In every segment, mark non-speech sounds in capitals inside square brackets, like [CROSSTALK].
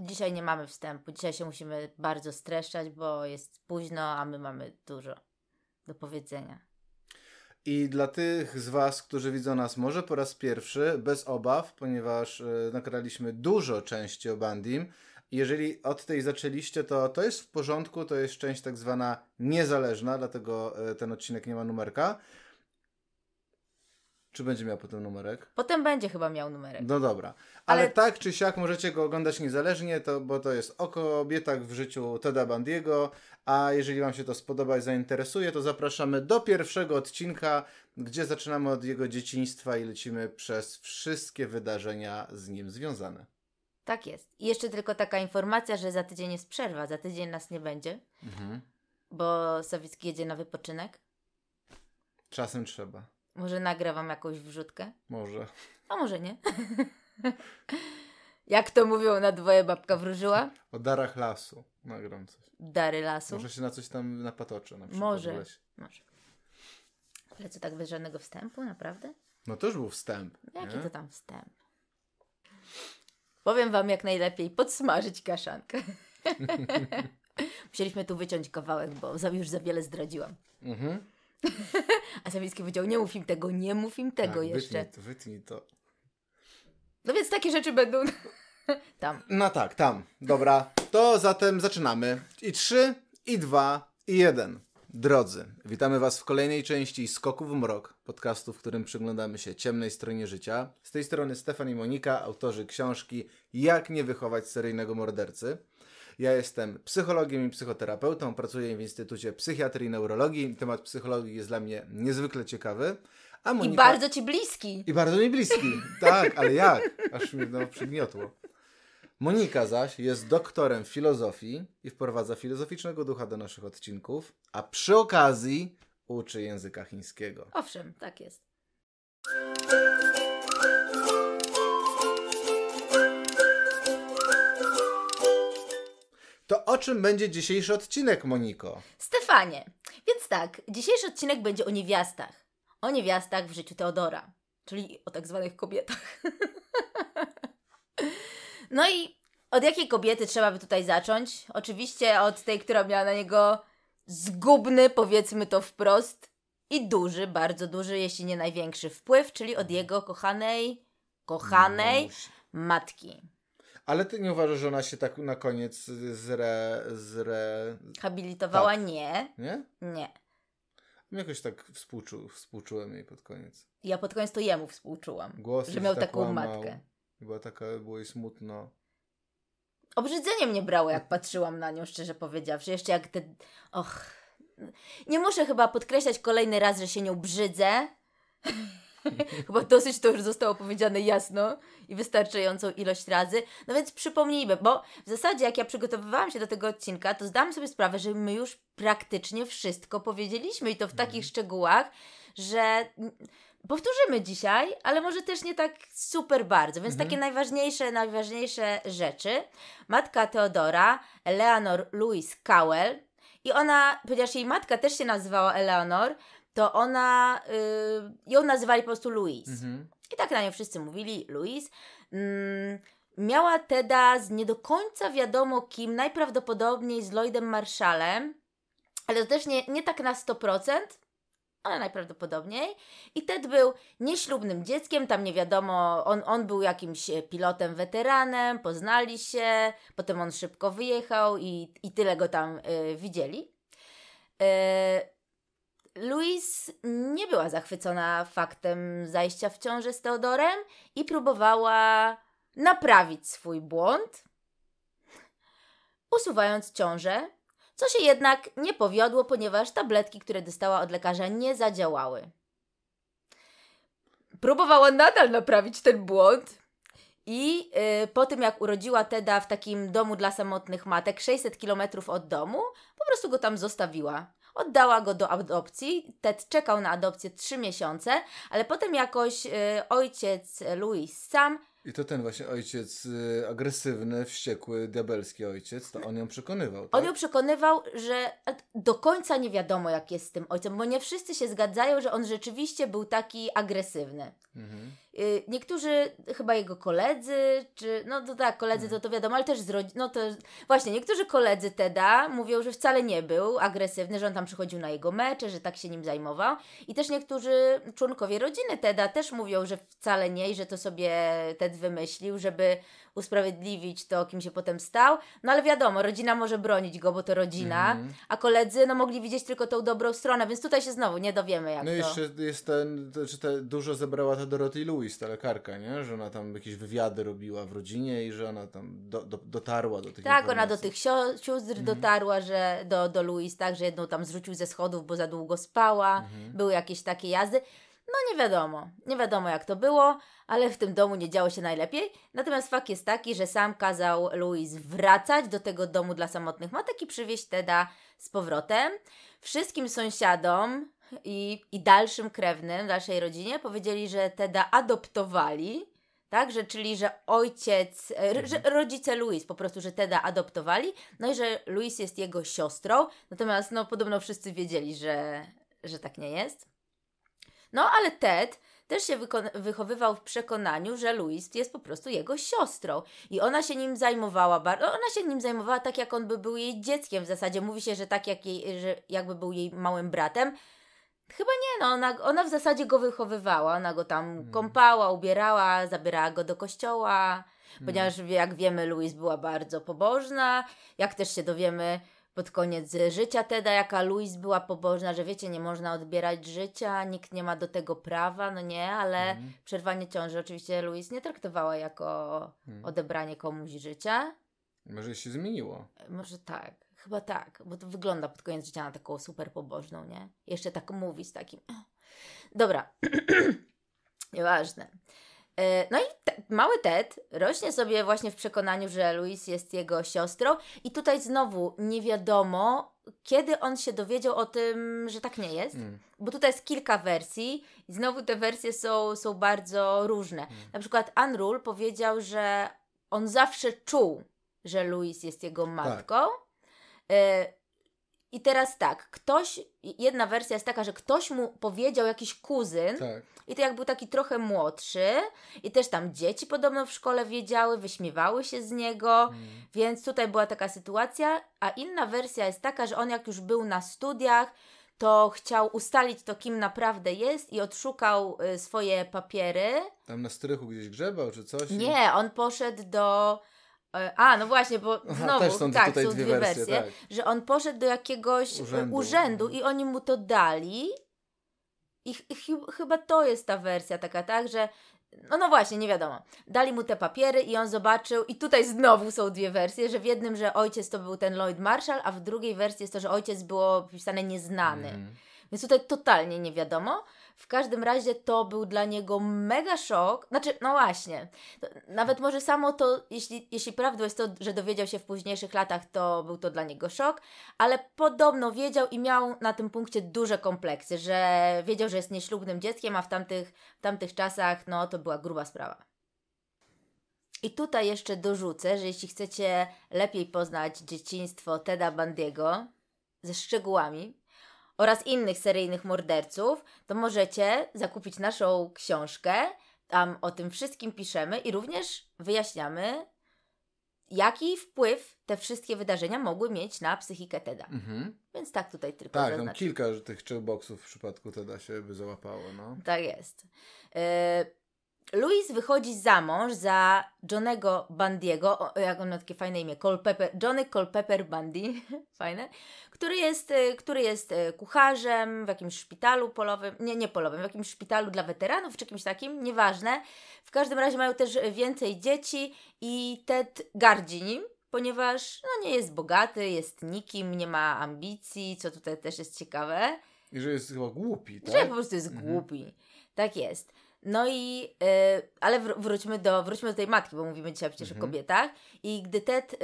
Dzisiaj nie mamy wstępu, dzisiaj się musimy bardzo streszczać, bo jest późno, a my mamy dużo do powiedzenia. I dla tych z Was, którzy widzą nas może po raz pierwszy, bez obaw, ponieważ yy, dużo części o Bandim. Jeżeli od tej zaczęliście, to to jest w porządku, to jest część tak zwana niezależna, dlatego e, ten odcinek nie ma numerka. Czy będzie miał potem numerek? Potem będzie chyba miał numerek. No dobra. Ale, Ale... tak czy siak możecie go oglądać niezależnie, to, bo to jest o kobietach w życiu Teda Bandiego. A jeżeli Wam się to spodoba i zainteresuje, to zapraszamy do pierwszego odcinka, gdzie zaczynamy od jego dzieciństwa i lecimy przez wszystkie wydarzenia z nim związane. Tak jest. I jeszcze tylko taka informacja, że za tydzień jest przerwa, za tydzień nas nie będzie, mhm. bo Sawicki jedzie na wypoczynek. Czasem trzeba. Może nagra wam jakąś wrzutkę? Może. A może nie. [LAUGHS] Jak to mówią na dwoje babka wróżyła? O darach lasu nagram coś. Dary lasu? Może się na coś tam napatoczę na przykład Może, może. Ale co, tak bez żadnego wstępu, naprawdę? No to już był wstęp. Jaki nie? to tam wstęp? Powiem wam, jak najlepiej podsmażyć kaszankę. [LAUGHS] Musieliśmy tu wyciąć kawałek, bo już za wiele zdradziłam. Mhm. [LAUGHS] A Sawicki powiedział, nie mów im tego, nie mów im tego tak, jeszcze. Wytnij to, wytnij to. No więc takie rzeczy będą [LAUGHS] tam. No tak, tam. Dobra, to zatem zaczynamy. I trzy, i dwa, i jeden. Drodzy, witamy Was w kolejnej części Skoku w Mrok, podcastu, w którym przyglądamy się ciemnej stronie życia. Z tej strony Stefan i Monika, autorzy książki Jak nie wychować seryjnego mordercy. Ja jestem psychologiem i psychoterapeutą, pracuję w Instytucie Psychiatrii i Neurologii. Temat psychologii jest dla mnie niezwykle ciekawy. A Monika... I bardzo ci bliski. I bardzo mi bliski, tak, ale jak? Aż mnie no, przygniotło. Monika zaś jest doktorem filozofii i wprowadza filozoficznego ducha do naszych odcinków, a przy okazji uczy języka chińskiego. Owszem, tak jest. To o czym będzie dzisiejszy odcinek, Moniko? Stefanie, więc tak, dzisiejszy odcinek będzie o niewiastach. O niewiastach w życiu Teodora, czyli o tak zwanych kobietach. [LAUGHS] no i od jakiej kobiety trzeba by tutaj zacząć? Oczywiście od tej, która miała na niego zgubny, powiedzmy to wprost, i duży, bardzo duży, jeśli nie największy wpływ, czyli od jego kochanej, kochanej matki. Ale ty nie uważasz, że ona się tak na koniec zre... zre... Habilitowała? Tak. Nie. Nie? Nie. Jakoś tak współczu, współczułem jej pod koniec. Ja pod koniec to jemu współczułam. Głos że miał tak taką łamał. matkę. Była taka, było jej smutno. Obrzydzenie mnie brało, jak patrzyłam na nią, szczerze powiedziawszy. Jeszcze jak te... Och... Nie muszę chyba podkreślać kolejny raz, że się nią brzydzę. [LAUGHS] Chyba dosyć to już zostało powiedziane jasno i wystarczającą ilość razy. No więc przypomnijmy, bo w zasadzie jak ja przygotowywałam się do tego odcinka, to zdałam sobie sprawę, że my już praktycznie wszystko powiedzieliśmy i to w mhm. takich szczegółach, że powtórzymy dzisiaj, ale może też nie tak super bardzo. Więc mhm. takie najważniejsze, najważniejsze rzeczy. Matka Teodora, Eleanor Louise Cowell. I ona, ponieważ jej matka też się nazywała Eleanor, to ona, y, ją nazywali po prostu Louise. Mhm. I tak na nią wszyscy mówili, Louise. Mm, miała Teda z nie do końca wiadomo kim, najprawdopodobniej z Lloydem Marshallem, ale to też nie, nie tak na 100%, ale najprawdopodobniej. I Ted był nieślubnym dzieckiem, tam nie wiadomo, on, on był jakimś e, pilotem, weteranem, poznali się, potem on szybko wyjechał i, i tyle go tam y, widzieli. Y, Louise nie była zachwycona faktem zajścia w ciąży z Teodorem i próbowała naprawić swój błąd, usuwając ciążę, co się jednak nie powiodło, ponieważ tabletki, które dostała od lekarza, nie zadziałały. Próbowała nadal naprawić ten błąd. I yy, po tym, jak urodziła Teda w takim domu dla samotnych matek, 600 km od domu, po prostu go tam zostawiła Oddała go do adopcji. Ted czekał na adopcję trzy miesiące, ale potem jakoś y, ojciec Louis sam i to ten właśnie ojciec y, agresywny, wściekły, diabelski ojciec, to on ją przekonywał. Tak? On ją przekonywał, że do końca nie wiadomo, jak jest z tym ojcem, bo nie wszyscy się zgadzają, że on rzeczywiście był taki agresywny. Mhm. Y, niektórzy, chyba jego koledzy, czy no to tak, koledzy hmm. to to wiadomo, ale też z rodzin, no to właśnie, niektórzy koledzy Teda mówią, że wcale nie był agresywny, że on tam przychodził na jego mecze, że tak się nim zajmował. I też niektórzy członkowie rodziny Teda też mówią, że wcale nie i że to sobie Ted wymyślił, żeby usprawiedliwić to, kim się potem stał. No ale wiadomo, rodzina może bronić go, bo to rodzina, mm. a koledzy no mogli widzieć tylko tą dobrą stronę, więc tutaj się znowu nie dowiemy jak no to. No jeszcze jest ten, czy te, dużo zebrała ta Dorothy Lou Lewis, ta lekarka, nie? Że ona tam jakieś wywiady robiła w rodzinie i że ona tam do, do, dotarła do tych Tak, ona do tych sióstr mhm. dotarła, że do, do Louis, tak, że jedną tam zrzucił ze schodów, bo za długo spała. Mhm. Były jakieś takie jazdy. No nie wiadomo, nie wiadomo jak to było, ale w tym domu nie działo się najlepiej. Natomiast fakt jest taki, że sam kazał Louis wracać do tego domu dla samotnych matek i przywieźć Teda z powrotem. Wszystkim sąsiadom i, i dalszym krewnym, dalszej rodzinie powiedzieli, że Teda adoptowali, tak, że, czyli że ojciec, mhm. że rodzice Louis po prostu, że Teda adoptowali, no i że Louis jest jego siostrą, natomiast no podobno wszyscy wiedzieli, że, że tak nie jest. No ale Ted też się wychowywał w przekonaniu, że Louis jest po prostu jego siostrą i ona się nim zajmowała bardzo, no, ona się nim zajmowała tak jak on by był jej dzieckiem w zasadzie, mówi się, że tak jak jej, że jakby był jej małym bratem, Chyba nie, no ona, ona w zasadzie go wychowywała, ona go tam hmm. kąpała, ubierała, zabierała go do kościoła, hmm. ponieważ jak wiemy, Louise była bardzo pobożna, jak też się dowiemy pod koniec życia Teda, jaka Louise była pobożna, że wiecie, nie można odbierać życia, nikt nie ma do tego prawa, no nie, ale hmm. przerwanie ciąży oczywiście Louise nie traktowała jako hmm. odebranie komuś życia. Może się zmieniło. Może tak. Chyba tak, bo to wygląda pod koniec życia na taką super pobożną, nie? Jeszcze tak mówi z takim. Dobra, [CLEARS THROAT] nieważne. E, no i te, mały Ted rośnie sobie właśnie w przekonaniu, że Louis jest jego siostrą, i tutaj znowu nie wiadomo, kiedy on się dowiedział o tym, że tak nie jest, mm. bo tutaj jest kilka wersji, i znowu te wersje są, są bardzo różne. Mm. Na przykład Anrul powiedział, że on zawsze czuł, że Louis jest jego tak. matką. Tak. Yy, I teraz tak, ktoś, jedna wersja jest taka, że ktoś mu powiedział jakiś kuzyn tak. i to jak był taki trochę młodszy i też tam dzieci podobno w szkole wiedziały, wyśmiewały się z niego, mm. więc tutaj była taka sytuacja, a inna wersja jest taka, że on jak już był na studiach, to chciał ustalić to, kim naprawdę jest i odszukał y, swoje papiery. Tam na strychu gdzieś grzebał czy coś? Nie, on poszedł do E, a, no właśnie, bo znowu, Aha, są tak, są dwie, dwie wersje, wersje tak. że on poszedł do jakiegoś e, urzędu, urzędu i oni mu to dali i, ch chyba to jest ta wersja taka, tak, że no, no właśnie, nie wiadomo. Dali mu te papiery i on zobaczył, i tutaj znowu są dwie wersje, że w jednym, że ojciec to był ten Lloyd Marshall, a w drugiej wersji jest to, że ojciec było pisane nieznany. Mm. Więc tutaj totalnie nie wiadomo. W każdym razie to był dla niego mega szok. Znaczy, no właśnie, nawet może samo to, jeśli, jeśli prawdą jest to, że dowiedział się w późniejszych latach, to był to dla niego szok, ale podobno wiedział i miał na tym punkcie duże kompleksy, że wiedział, że jest nieślubnym dzieckiem, a w tamtych, w tamtych czasach, no to była gruba sprawa. I tutaj jeszcze dorzucę, że jeśli chcecie lepiej poznać dzieciństwo Teda Bandiego ze szczegółami, oraz innych seryjnych morderców, to możecie zakupić naszą książkę. Tam o tym wszystkim piszemy i również wyjaśniamy, jaki wpływ te wszystkie wydarzenia mogły mieć na psychikę Teda. Mhm. Więc tak tutaj tylko Tak, tam kilka tych checkboxów w przypadku Teda się by załapało. No. Tak jest. Yy, Louis wychodzi za mąż za Johnego Bandiego, o, jak on ma takie fajne imię, Culpepper, Johnny Culpepper Bundy, [LAUGHS] fajne, który jest, y, który jest y, kucharzem w jakimś szpitalu polowym, nie, nie polowym, w jakimś szpitalu dla weteranów czy czymś takim, nieważne. W każdym razie mają też więcej dzieci i Ted gardzi nim, ponieważ no, nie jest bogaty, jest nikim, nie ma ambicji, co tutaj też jest ciekawe. I że jest chyba głupi, tak? Że po prostu jest mhm. głupi. Tak jest. No i, y, ale wr- wróćmy, do, wróćmy do tej matki, bo mówimy dzisiaj przecież mhm. o kobietach. I gdy Ted, y,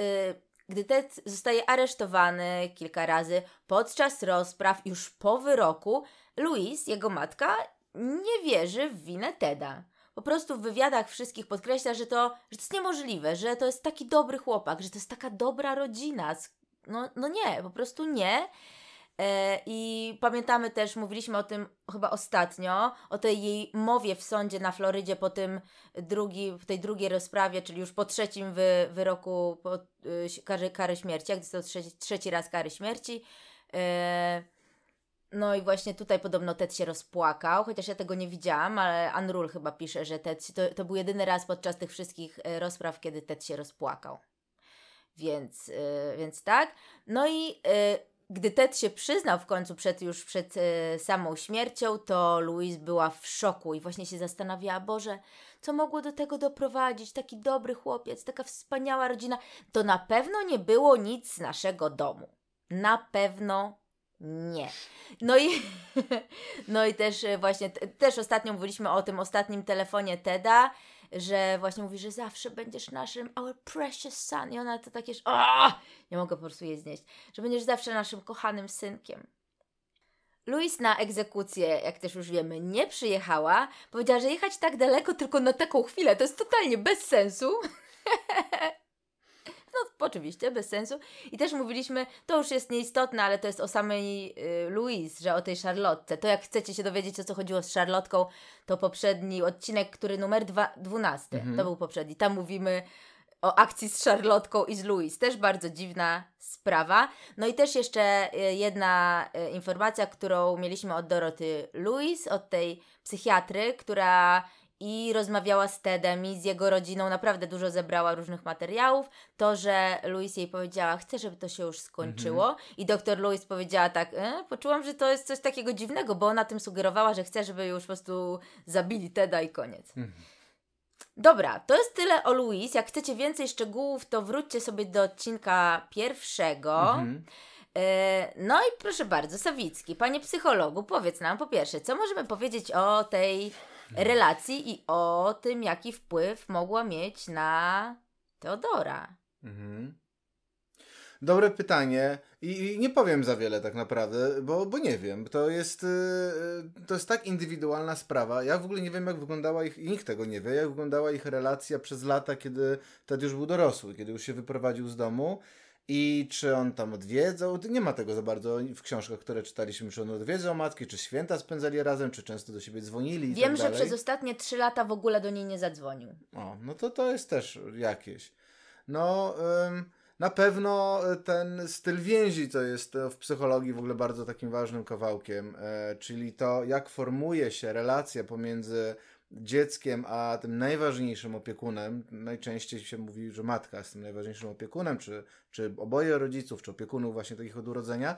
gdy Ted zostaje aresztowany kilka razy podczas rozpraw, już po wyroku, Louis, jego matka, nie wierzy w winę Teda. Po prostu w wywiadach wszystkich podkreśla, że to, że to jest niemożliwe, że to jest taki dobry chłopak, że to jest taka dobra rodzina. No, no nie, po prostu nie. E, I pamiętamy też, mówiliśmy o tym chyba ostatnio, o tej jej mowie w sądzie na Florydzie po tym drugi, w tej drugiej rozprawie, czyli już po trzecim wy, wyroku po, y, kary, kary śmierci, jak to trzeci, trzeci raz kary śmierci. E, no i właśnie tutaj podobno Ted się rozpłakał, chociaż ja tego nie widziałam, ale Anrul chyba pisze, że Ted, to, to był jedyny raz podczas tych wszystkich e, rozpraw, kiedy Ted się rozpłakał. Więc, więc tak. No i gdy Ted się przyznał w końcu przed, już przed e, samą śmiercią, to Louise była w szoku i właśnie się zastanawiała, Boże, co mogło do tego doprowadzić? Taki dobry chłopiec, taka wspaniała rodzina. To na pewno nie było nic z naszego domu. Na pewno nie. No i, [LAUGHS] no i też e, właśnie, też ostatnio mówiliśmy o tym ostatnim telefonie Teda, że właśnie mówi, że zawsze będziesz naszym our precious son i ona to takie, że nie mogę po prostu jej znieść, że będziesz zawsze naszym kochanym synkiem. Louis na egzekucję, jak też już wiemy, nie przyjechała. Powiedziała, że jechać tak daleko tylko na taką chwilę to jest totalnie bez sensu. [LAUGHS] no oczywiście, bez sensu. I też mówiliśmy, to już jest nieistotne, ale to jest o samej y, Louise, że o tej Charlotte. To jak chcecie się dowiedzieć, o co chodziło z Charlotką, to poprzedni odcinek, który numer 12, mhm. to był poprzedni. Tam mówimy o akcji z Charlotką i z Louise. Też bardzo dziwna sprawa. No i też jeszcze y, jedna y, informacja, którą mieliśmy od Doroty Louise, od tej psychiatry, która i rozmawiała z Tedem i z jego rodziną, naprawdę dużo zebrała różnych materiałów. To, że Louis jej powiedziała, chcę, żeby to się już skończyło mhm. i doktor Louis powiedziała tak, e, poczułam, że to jest coś takiego dziwnego, bo ona tym sugerowała, że chce, żeby już po prostu zabili Teda i koniec. Mhm. Dobra, to jest tyle o Louis. Jak chcecie więcej szczegółów, to wróćcie sobie do odcinka pierwszego. Mhm. E, no i proszę bardzo, Sawicki, panie psychologu, powiedz nam po pierwsze, co możemy powiedzieć o tej relacji i o tym, jaki wpływ mogła mieć na Teodora. Mhm. Dobre pytanie I, nie powiem za wiele tak naprawdę, bo, bo nie wiem. To jest, y, y, to jest tak indywidualna sprawa. Ja w ogóle nie wiem, jak wyglądała ich, i nikt tego nie wie, jak wyglądała ich relacja przez lata, kiedy Ted już był dorosły, kiedy już się wyprowadził z domu i czy on tam odwiedzał. Nie ma tego za bardzo w książkach, które czytaliśmy, czy on odwiedzał matki, czy święta spędzali razem, czy często do siebie dzwonili. Tak Wiem, tak że przez ostatnie trzy lata w ogóle do niej nie zadzwonił. O, no to to jest też jakieś. No. Ym, na pewno e, ten styl więzi to jest e, w psychologii w ogóle bardzo takim ważnym kawałkiem, e, czyli to, jak formuje się relacja pomiędzy dzieckiem, a tym najważniejszym opiekunem, najczęściej się mówi, że matka jest tym najważniejszym opiekunem, czy, czy oboje rodziców, czy opiekunów właśnie takich od urodzenia,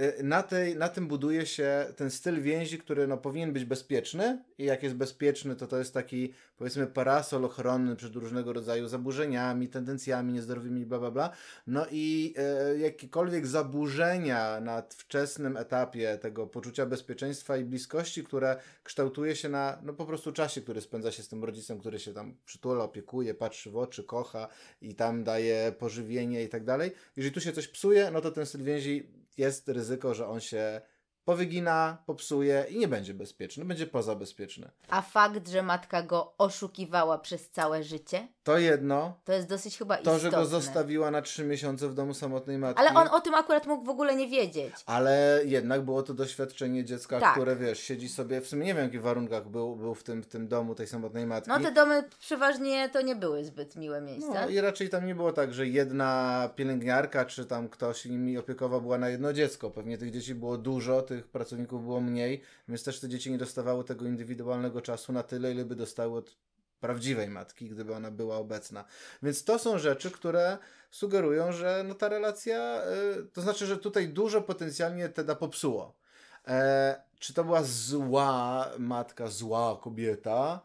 Y, na, tej, na tym buduje się ten styl więzi, który no, powinien być bezpieczny i jak jest bezpieczny, to to jest taki powiedzmy parasol ochronny przed różnego rodzaju zaburzeniami, tendencjami niezdrowymi, bla bla bla. No i y, jakiekolwiek zaburzenia na wczesnym etapie tego poczucia bezpieczeństwa i bliskości, które kształtuje się na no, po prostu czasie, który spędza się z tym rodzicem, który się tam przytula, opiekuje, patrzy w oczy, kocha i tam daje pożywienie i tak dalej. Jeżeli tu się coś psuje, no to ten styl więzi jest ryzyko, że on się powygina, popsuje i nie będzie bezpieczny, będzie pozabezpieczny. A fakt, że matka go oszukiwała przez całe życie? To jedno. To jest dosyć chyba istotne. To, że go zostawiła na trzy miesiące w domu samotnej matki. Ale on o tym akurat mógł w ogóle nie wiedzieć. Ale jednak było to doświadczenie dziecka, tak. które wiesz, siedzi sobie, w sumie nie wiem w jakich warunkach był, był w, tym, w tym domu tej samotnej matki. No te domy przeważnie to nie były zbyt miłe miejsca. No i raczej tam nie było tak, że jedna pielęgniarka czy tam ktoś nimi opiekował była na jedno dziecko. Pewnie tych dzieci było dużo, tych pracowników było mniej, więc też te dzieci nie dostawały tego indywidualnego czasu na tyle, ile by dostały od prawdziwej matki, gdyby ona była obecna. Więc to są rzeczy, które sugerują, że no ta relacja, y, to znaczy, że tutaj dużo potencjalnie Teda popsuło. E, czy to była zła matka, zła kobieta?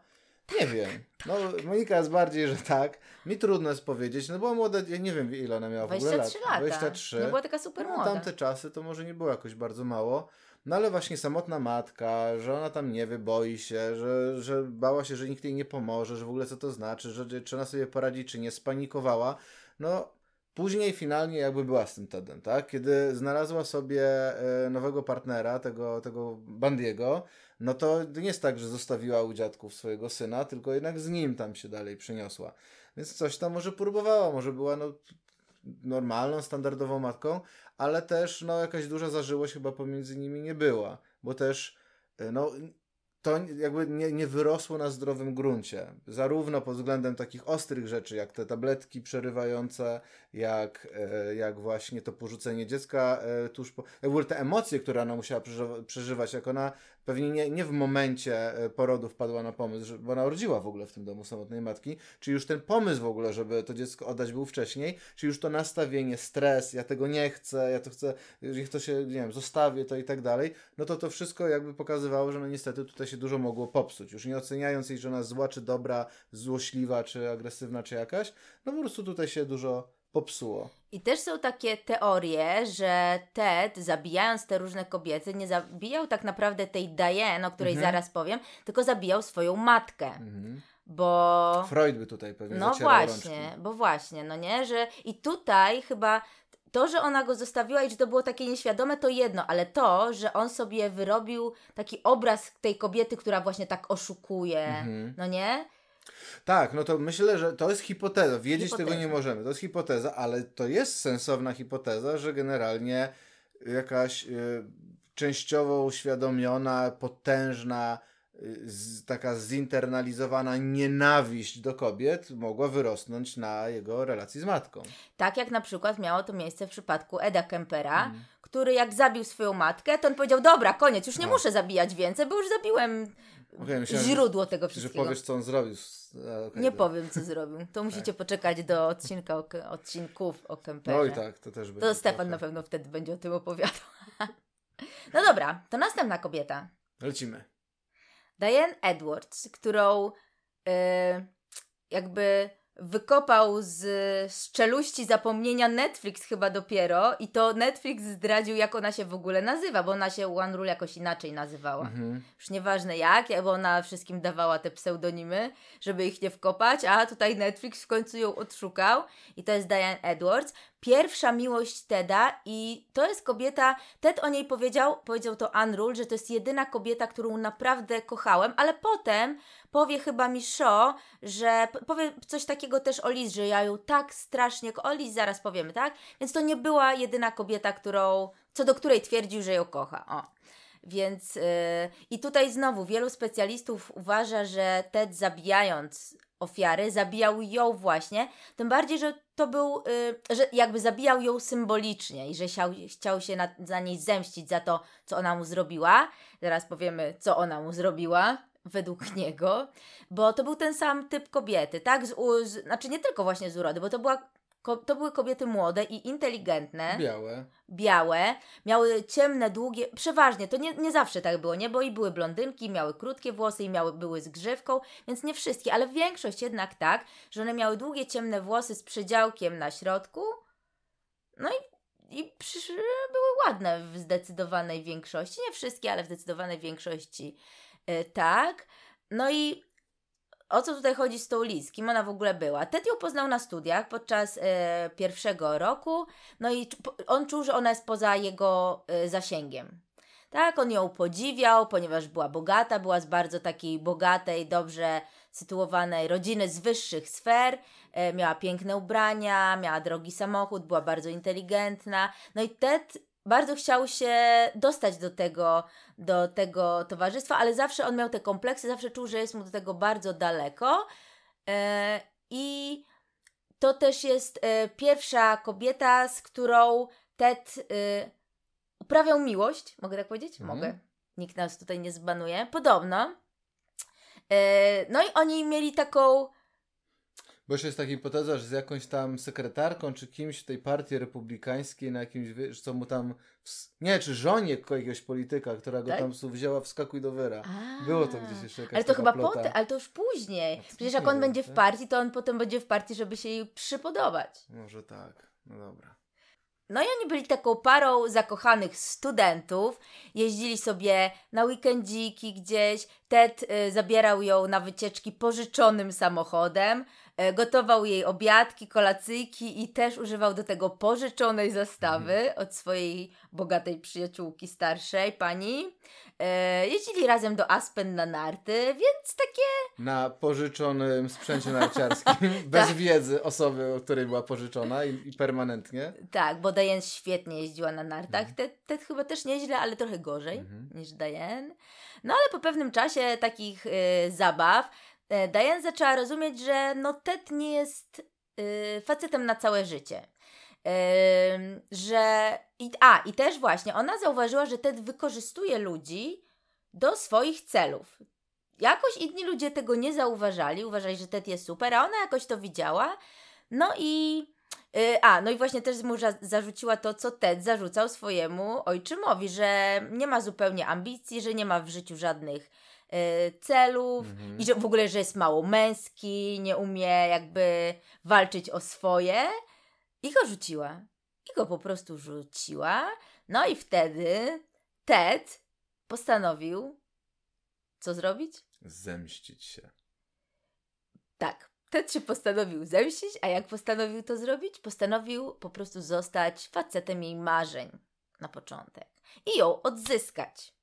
Nie tak. wiem. No, Monika jest bardziej, że tak. Mi trudno jest powiedzieć, no była młoda, ja nie wiem ile ona miała w ogóle lat. 23 lata. 23. No była taka super młoda. No, tamte czasy to może nie było jakoś bardzo mało. No ale właśnie samotna matka, że ona tam nie wyboi się, że, że bała się, że nikt jej nie pomoże, że w ogóle co to znaczy, że czy ona sobie poradzi, czy nie, spanikowała. No Później finalnie jakby była z tym Tedem, tak? Kiedy znalazła sobie e, nowego partnera, tego, tego Bandiego, no to nie jest tak, że zostawiła u dziadków swojego syna, tylko jednak z nim tam się dalej przeniosła. Więc coś tam może próbowała, może była no, normalną, standardową matką, ale też no, jakaś duża zażyłość chyba pomiędzy nimi nie była, bo też y, no, to jakby nie, nie wyrosło na zdrowym gruncie. Zarówno pod względem takich ostrych rzeczy, jak te tabletki przerywające, jak, e, jak właśnie to porzucenie dziecka e, tuż po... Jak w ogóle te emocje, które ona musiała przeżywać, jak ona pewnie nie, nie w momencie e, porodu wpadła na pomysł, bo ona urodziła w ogóle w tym domu samotnej matki, czy już ten pomysł w ogóle, żeby to dziecko oddać był wcześniej, czy już to nastawienie, stres, ja tego nie chcę, ja to chcę, niech to się, nie wiem, zostawię to i tak dalej, no to to wszystko jakby pokazywało, że no niestety tutaj się dużo mogło popsuć. Już nie oceniając jej, że ona zła, czy dobra, złośliwa, czy agresywna, czy jakaś, no po prostu tutaj się dużo popsuło. I też są takie teorie, że Ted, zabijając te różne kobiety, nie zabijał tak naprawdę tej Diane, o której mhm. zaraz powiem, tylko zabijał swoją matkę. Mhm bo... Freud by tutaj pewnie No właśnie, rączki. bo właśnie, no nie, że i tutaj chyba to, że ona go zostawiła i że to było takie nieświadome, to jedno, ale to, że on sobie wyrobił taki obraz tej kobiety, która właśnie tak oszukuje, mhm. no nie? Tak, no to myślę, że to jest hipoteza. Wiedzieć hipoteza. tego nie możemy. To jest hipoteza, ale to jest sensowna hipoteza, że generalnie jakaś y, częściowo uświadomiona, potężna, y, z, taka zinternalizowana nienawiść do kobiet mogła wyrosnąć na jego relacji z matką. Tak jak na przykład miało to miejsce w przypadku Eda Kempera, mm. który jak zabił swoją matkę, to on powiedział, dobra, koniec, już nie no. muszę zabijać więcej, bo już zabiłem okay, myślałem, źródło tego wszystkiego. Że powiesz, co on zrobił z Okay, nie tak. powiem, co zrobił. To [LAUGHS] tak. musicie tak. poczekać do odcinka o, odcinków o kemperze. No i tak, to też będzie. To Stefan trochę. na pewno wtedy będzie o tym opowiadał. [LAUGHS] no dobra, to następna kobieta. Lecimy. Diane Edwards, którą yy, jakby wykopał z, z czeluści zapomnienia Netflix chyba dopiero i to Netflix zdradził, jak ona się w ogóle nazywa, bo ona się One Rule jakoś inaczej nazywała. Mhm. Już nieważne jak, bo ona wszystkim dawała te pseudonimy, żeby ich nie wkopać, a tutaj Netflix w końcu ją odszukał i to jest Diane Edwards. Pierwsza miłość Teda i to jest kobieta, Ted o niej powiedział, powiedział to Anrul, że to jest jedyna kobieta, którą naprawdę kochałem, ale potem powie chyba mi że powie coś takiego też o Liz, że ja ją tak strasznie, o Liz zaraz powiemy, tak? Więc to nie była jedyna kobieta, którą, co do której twierdził, że ją kocha. O. Więc yy, i tutaj znowu wielu specjalistów uważa, że Ted zabijając ofiary, zabijał ją właśnie, tym bardziej, że to był, yy, że jakby zabijał ją symbolicznie i że siał, chciał się na, za niej zemścić za to, co ona mu zrobiła. Zaraz powiemy, co ona mu zrobiła według [LAUGHS] niego, bo to był ten sam typ kobiety, tak? Z, z, znaczy nie tylko właśnie z urody, bo to była Ko to były kobiety młode i inteligentne. Białe. Białe. Miały ciemne, długie, przeważnie, to nie, nie zawsze tak było, nie? Bo i były blondynki, miały krótkie włosy i miały, były z grzywką, więc nie wszystkie, ale większość jednak tak, że one miały długie, ciemne włosy z przedziałkiem na środku. No i i były ładne w zdecydowanej większości, nie wszystkie, ale w zdecydowanej większości yy, tak. No i o co tutaj chodzi z tą Liz, kim ona w ogóle była. Ted ją poznał na studiach podczas e, pierwszego roku, no i on czuł, że ona jest poza jego e, zasięgiem. Tak, on ją podziwiał, ponieważ była bogata, była z bardzo takiej bogatej, dobrze sytuowanej rodziny z wyższych sfer, e, miała piękne ubrania, miała drogi samochód, była bardzo inteligentna. No i Ted bardzo chciał się dostać do tego, do tego towarzystwa, ale zawsze on miał te kompleksy, zawsze czuł, że jest mu do tego bardzo daleko. E, I to też jest e, pierwsza kobieta, z którą Ted e, uprawiał miłość. Mogę tak powiedzieć? Mhm. Mogę. Nikt nas tutaj nie zbanuje. Podobno. E, no i oni mieli taką bo jeszcze jest taka hipoteza, że z jakąś tam sekretarką czy kimś w tej partii republikańskiej na jakimś, co mu tam, nie, czy żonie jakiegoś polityka, która go tak? tam wzięła, wskakuj do wyra. A, Było to gdzieś jeszcze jakaś Ale to chyba potem, ale to już później. Przecież jak on będzie w tak? partii, to on potem będzie w partii, żeby się jej przypodobać. Może tak, no dobra. No i oni byli taką parą zakochanych studentów. Jeździli sobie na weekendziki gdzieś. Ted y, zabierał ją na wycieczki pożyczonym samochodem. E, gotował jej obiadki, kolacyjki i też używał do tego pożyczonej zastawy mhm. od swojej bogatej przyjaciółki starszej, pani. E, jeździli razem do Aspen na narty, więc takie... Na pożyczonym sprzęcie narciarskim, [LAUGHS] tak. bez tak. wiedzy osoby, o której była pożyczona i, i permanentnie. Tak, bo Diane świetnie jeździła na nartach. Mhm. Ted, chyba też nieźle, ale trochę gorzej mhm. niż Diane. No ale po pewnym czasie takich y, zabaw E, Diane zaczęła rozumieć, że no Ted nie jest y, facetem na całe życie. Yy, że. I, a, i też właśnie ona zauważyła, że Ted wykorzystuje ludzi do swoich celów. Jakoś inni ludzie tego nie zauważali, uważali, że Ted jest super, a ona jakoś to widziała. No i. Y, a, no i właśnie też mu zarzuciła to, co Ted zarzucał swojemu ojczymowi, że nie ma zupełnie ambicji, że nie ma w życiu żadnych Y, celów mhm. i że w ogóle, że jest mało męski, nie umie jakby walczyć o swoje i go rzuciła. I go po prostu rzuciła. No i wtedy Ted postanowił co zrobić? Zemścić się. Tak. Ted się postanowił zemścić, a jak postanowił to zrobić? Postanowił po prostu zostać facetem jej marzeń na początek i ją odzyskać.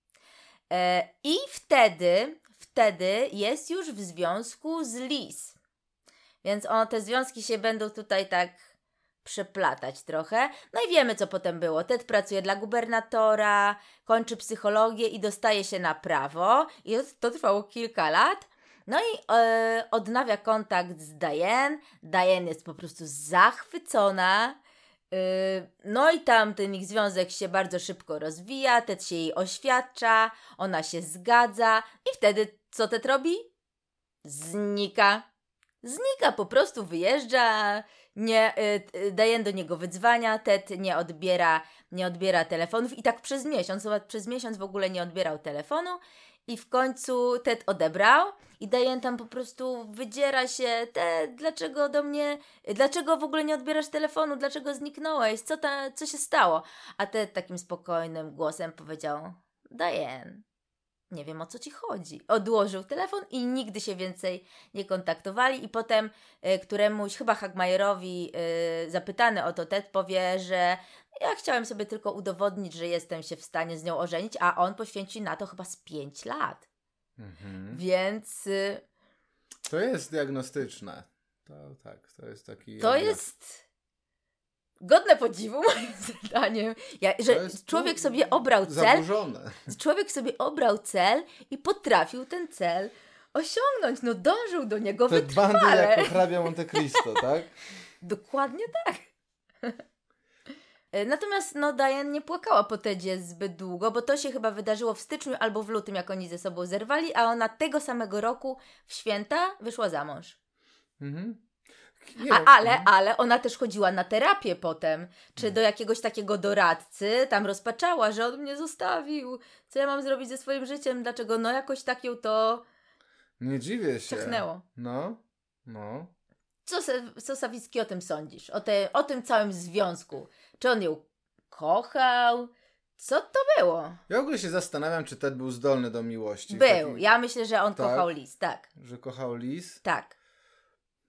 E, I wtedy, wtedy jest już w związku z Liz, Więc o, te związki się będą tutaj tak przeplatać trochę. No i wiemy, co potem było. Ted pracuje dla gubernatora, kończy psychologię i dostaje się na prawo. I to trwało kilka lat. No i e, odnawia kontakt z Diane. Diane jest po prostu zachwycona Yy, no i tam ten ich związek się bardzo szybko rozwija, Ted się jej oświadcza, ona się zgadza i wtedy co Ted robi? Znika. Znika, po prostu wyjeżdża, nie, y, y, daję do niego wyzwania, Ted nie odbiera, nie odbiera telefonów i tak przez miesiąc, przez miesiąc w ogóle nie odbierał telefonu i w końcu Ted odebrał i Diane tam po prostu wydziera się, Ted, dlaczego do mnie, dlaczego w ogóle nie odbierasz telefonu, dlaczego zniknąłeś, co, ta, co się stało? A Ted takim spokojnym głosem powiedział, Diane, nie wiem o co ci chodzi. Odłożył telefon i nigdy się więcej nie kontaktowali. I potem y, któremuś, chyba Hagmajerowi, y, zapytany o to, Ted powie, że ja chciałem sobie tylko udowodnić, że jestem się w stanie z nią ożenić, a on poświęci na to chyba z 5 lat. Mhm. Więc. Y, to jest diagnostyczne. To tak, to jest taki. To jest. Godne podziwu, [LAUGHS] moim zdaniem, ja, że człowiek sobie obrał cel. Zaburzone. [LAUGHS] Człowiek sobie obrał cel i potrafił ten cel osiągnąć. No, dążył do niego Te wytrwale. bandy jako hrabia [LAUGHS] Monte Cristo, tak? Dokładnie tak. E, natomiast no, Diane nie płakała po Tedzie zbyt długo, bo to się chyba wydarzyło w styczniu albo w lutym, jak oni ze sobą zerwali, a ona tego samego roku w święta wyszła za mąż. Mhm. A, ale, mhm. ale ona też chodziła na terapię potem, czy do jakiegoś takiego doradcy, tam rozpaczała, że on mnie zostawił, co ja mam zrobić ze swoim życiem, dlaczego no jakoś tak ją to... Nie dziwię się. Czechnęło. No, no. Co, co Sawicki o tym sądzisz? O, te, o tym całym związku? Czy on ją kochał? Co to było? Ja w ogóle się zastanawiam, czy Ted był zdolny do miłości. Był. Takim... Ja myślę, że on tak, kochał Liz, tak. Że kochał Liz? Tak.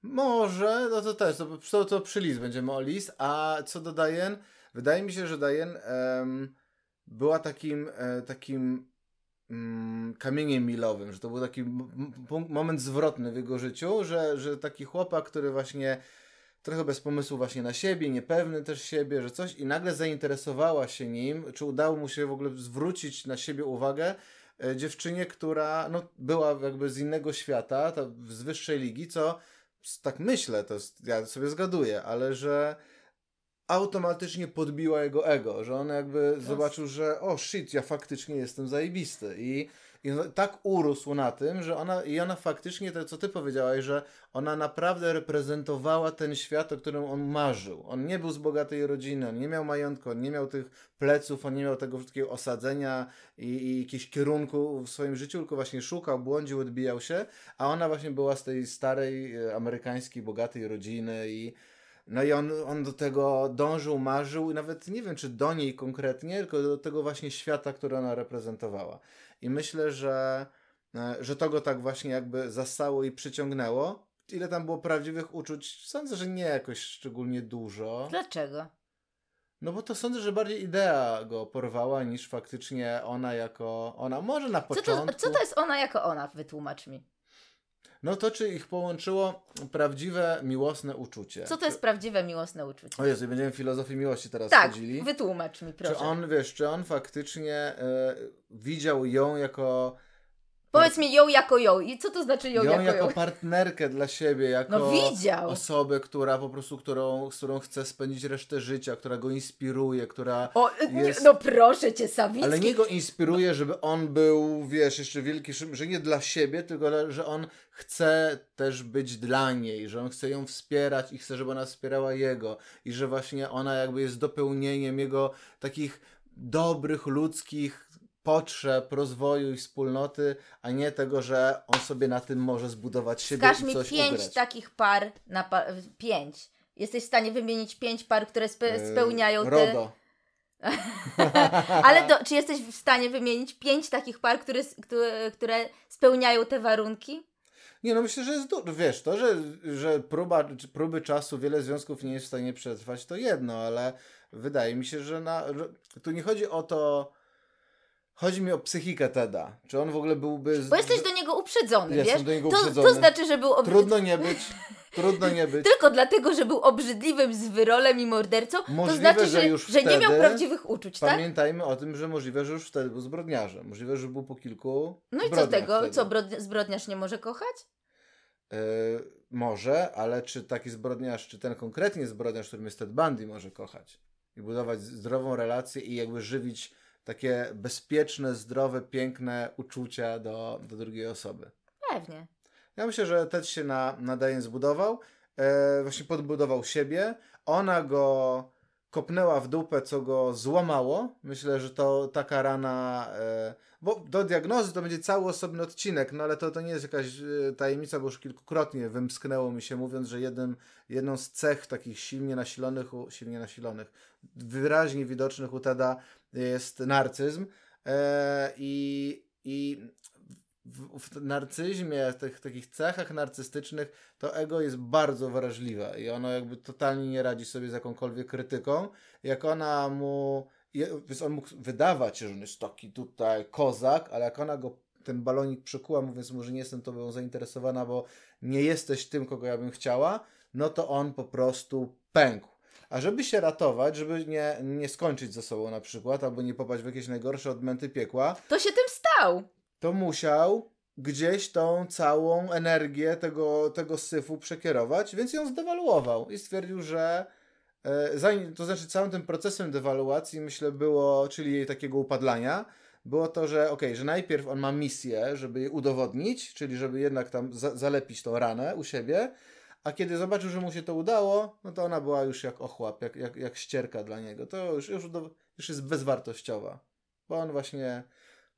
Może, no to też, to, to, to przy Liz będziemy o Liz. A co do Diane? Wydaje mi się, że Diane um, była takim, e, takim mm, kamieniem milowym, że to był taki moment zwrotny w jego życiu, że, że taki chłopak, który właśnie trochę bez pomysłu właśnie na siebie, niepewny też siebie, że coś i nagle zainteresowała się nim, czy udało mu się w ogóle zwrócić na siebie uwagę e, dziewczynie, która no, była jakby z innego świata, ta, z wyższej ligi, co tak myślę, to jest, ja sobie zgaduję, ale że automatycznie podbiła jego ego, że on jakby zobaczył, że o shit, ja faktycznie jestem zajebisty i i no, tak urósł na tym, że ona, i ona faktycznie, to co ty powiedziałaś, że ona naprawdę reprezentowała ten świat, o którym on marzył. On nie był z bogatej rodziny, on nie miał majątku, on nie miał tych pleców, on nie miał tego wszystkiego osadzenia i, i jakiegoś kierunku w swoim życiu, tylko właśnie szukał, błądził, odbijał się, a ona właśnie była z tej starej, e, amerykańskiej, bogatej rodziny i no i on, on do tego dążył, marzył, i nawet nie wiem czy do niej konkretnie, tylko do tego właśnie świata, który ona reprezentowała. I myślę, że, e, że to go tak właśnie jakby zasało i przyciągnęło. Ile tam było prawdziwych uczuć? Sądzę, że nie jakoś szczególnie dużo. Dlaczego? No bo to sądzę, że bardziej idea go porwała niż faktycznie ona jako ona. Może na początku. Co to, co to jest ona jako ona? Wytłumacz mi. No to czy ich połączyło prawdziwe, miłosne uczucie? Co to jest czy... prawdziwe, miłosne uczucie? O Jezu, będziemy w filozofii miłości teraz tak, chodzili. wytłumacz mi proszę. Czy on, wiesz, czy on faktycznie y, widział ją jako Powiedz mi ją jako ją. I co to znaczy ją, ją jako, jako ją? partnerkę dla siebie, jako no, widział. osobę, która po prostu, którą, z którą chce spędzić resztę życia, która go inspiruje, która o, y, y, jest... No proszę cię, Sawicki. Ale nie go inspiruje, żeby on był, wiesz, jeszcze wielki, że nie dla siebie, tylko że on chce też być dla niej, że on chce ją wspierać i chce, żeby ona wspierała jego i że właśnie ona jakby jest dopełnieniem jego takich dobrych, ludzkich potrzeb, rozwoju i wspólnoty, a nie tego, że on sobie na tym może zbudować siebie Wskaż mi pięć ugrać. takich par, na pa pięć. Jesteś w stanie wymienić pięć par, które spe yy, spełniają yy, RODO. Te... [LAUGHS] Ale to, czy jesteś w stanie wymienić pięć takich par, które, które, spełniają te warunki? Nie, no myślę, że jest dużo. Wiesz, to, że, że próba, próby czasu wiele związków nie jest w stanie przetrwać, to jedno, ale wydaje mi się, że na, tu nie chodzi o to, Chodzi mi o psychikę Teda. Czy on w ogóle byłby. Z... Bo jesteś do niego uprzedzony, Jestem wiesz? Do niego to, uprzedzony. to znaczy, że był obrzydliwy. Trudno nie być. Trudno nie [LAUGHS] być. Tylko dlatego, że był obrzydliwym z wyrolem i mordercą, możliwe, to znaczy, że, że, że nie miał prawdziwych uczuć, tak? Pamiętajmy o tym, że możliwe, że już wtedy był zbrodniarzem. Możliwe, że był po kilku. No i co tego? Wtedy. Co, zbrodniarz nie może kochać? Yy, może, ale czy taki zbrodniarz, czy ten konkretnie zbrodniarz, którym jest Ted Bundy, może kochać? I budować zdrową relację i jakby żywić takie bezpieczne, zdrowe, piękne uczucia do, do drugiej osoby. Pewnie. Ja myślę, że Ted się na, nadaje zbudował, e, właśnie podbudował siebie. Ona go kopnęła w dupę, co go złamało. Myślę, że to taka rana, e, bo do diagnozy to będzie cały osobny odcinek, no ale to, to nie jest jakaś e, tajemnica, bo już kilkukrotnie wymsknęło mi się, mówiąc, że jednym, jedną z cech takich silnie nasilonych, silnie nasilonych, wyraźnie widocznych u Teda jest narcyzm e, i, i w, w narcyzmie, w tych takich cechach narcystycznych, to ego jest bardzo wrażliwe i ono jakby totalnie nie radzi sobie z jakąkolwiek krytyką. Jak ona mu, więc on mógł wydawać, że on jest taki tutaj kozak, ale jak ona go ten balonik przykuła, mówiąc mu, że nie jestem tobą zainteresowana, bo nie jesteś tym, kogo ja bym chciała, no to on po prostu pękł. A żeby się ratować, żeby nie, nie skończyć ze sobą na przykład, albo nie popaść w jakieś najgorsze odmęty piekła. To się tym stał! To musiał gdzieś tą całą energię tego, tego syfu przekierować, więc ją zdewaluował i stwierdził, że e, zanim, to znaczy całym tym procesem dewaluacji, myślę, było, czyli jej takiego upadlania, było to, że ok, że najpierw on ma misję, żeby jej udowodnić, czyli żeby jednak tam za, zalepić tą ranę u siebie, a kiedy zobaczył, że mu się to udało, no to ona była już jak ochłap, jak, jak, jak ścierka dla niego. To już, już, do, już jest bezwartościowa, bo on właśnie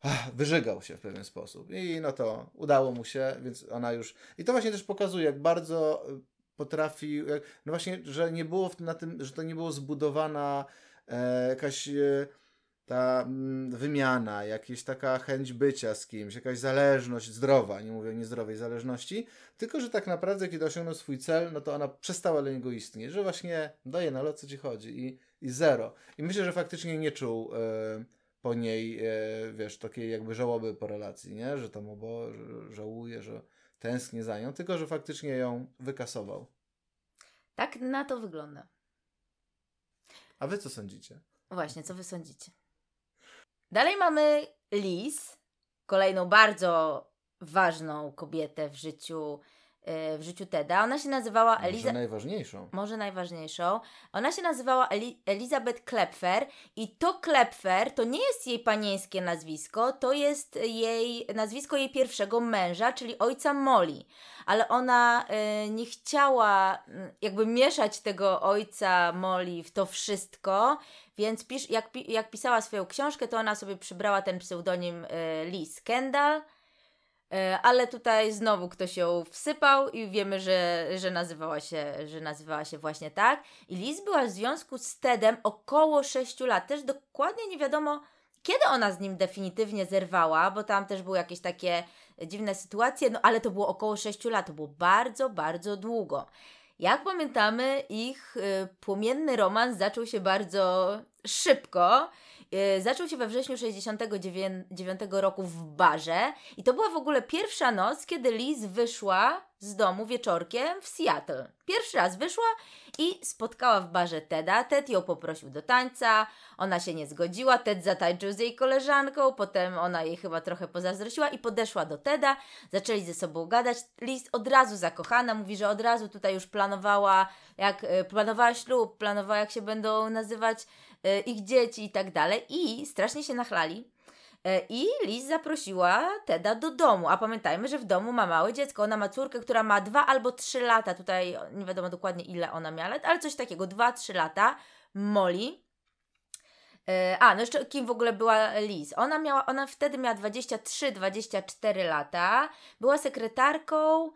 ach, wyżygał się w pewien sposób. I no to udało mu się, więc ona już... I to właśnie też pokazuje, jak bardzo y, potrafi... no właśnie, że nie było na tym, że to nie było zbudowana e, jakaś... E, ta mm, wymiana, jakaś taka chęć bycia z kimś, jakaś zależność zdrowa, nie mówię o niezdrowej zależności, tylko że tak naprawdę, kiedy osiągnął swój cel, no to ona przestała dla niego istnieć, że właśnie daje na lot, co ci chodzi i, i zero. I myślę, że faktycznie nie czuł. E, po niej, e, wiesz, takiej jakby żałoby po relacji, nie? Że tam obo żałuje, że tęsknię za nią, tylko że faktycznie ją wykasował. Tak na to wygląda. A wy co sądzicie? Właśnie, co wy sądzicie? Dalej mamy Liz, kolejną bardzo ważną kobietę w życiu E, w życiu Teda. Ona się nazywała Eliza... Może najważniejszą. Może najważniejszą. Ona się nazywała Eli... Elizabeth Klepfer i to Klepfer to nie jest jej panieńskie nazwisko, to jest jej nazwisko jej pierwszego męża, czyli ojca Molly. Ale ona y, nie chciała mm, jakby mieszać tego ojca Molly w to wszystko, więc pisz, jak, jak pisała swoją książkę, to ona sobie przybrała ten pseudonim y, e, Liz Kendall E, ale tutaj znowu ktoś ją wsypał i wiemy, że, że, nazywała, się, że nazywała się właśnie tak. I Liz była w związku z Tedem około 6 lat. Też dokładnie nie wiadomo, kiedy ona z nim definitywnie zerwała, bo tam też były jakieś takie dziwne sytuacje, no ale to było około 6 lat, to było bardzo, bardzo długo. Jak pamiętamy, ich y, płomienny romans zaczął się bardzo szybko E, zaczął się we wrześniu 69 roku w barze i to była w ogóle pierwsza noc, kiedy Liz wyszła z domu wieczorkiem w Seattle. Pierwszy raz wyszła i spotkała w barze Teda. Ted ją poprosił do tańca, ona się nie zgodziła, Ted zatańczył z jej koleżanką, potem ona jej chyba trochę pozazdrościła i podeszła do Teda, zaczęli ze sobą gadać. Liz od razu zakochana, mówi, że od razu tutaj już planowała, jak e, planowała ślub, planowała jak się będą nazywać E, ich dzieci i tak dalej. I strasznie się nachlali. E, I Liz zaprosiła Teda do domu, a pamiętajmy, że w domu ma małe dziecko, ona ma córkę, która ma dwa albo trzy lata, tutaj nie wiadomo dokładnie ile ona miała lat, ale coś takiego, dwa, trzy lata, Molly. E, a, no jeszcze kim w ogóle była Liz? Ona, miała, ona wtedy miała 23-24 lata, była sekretarką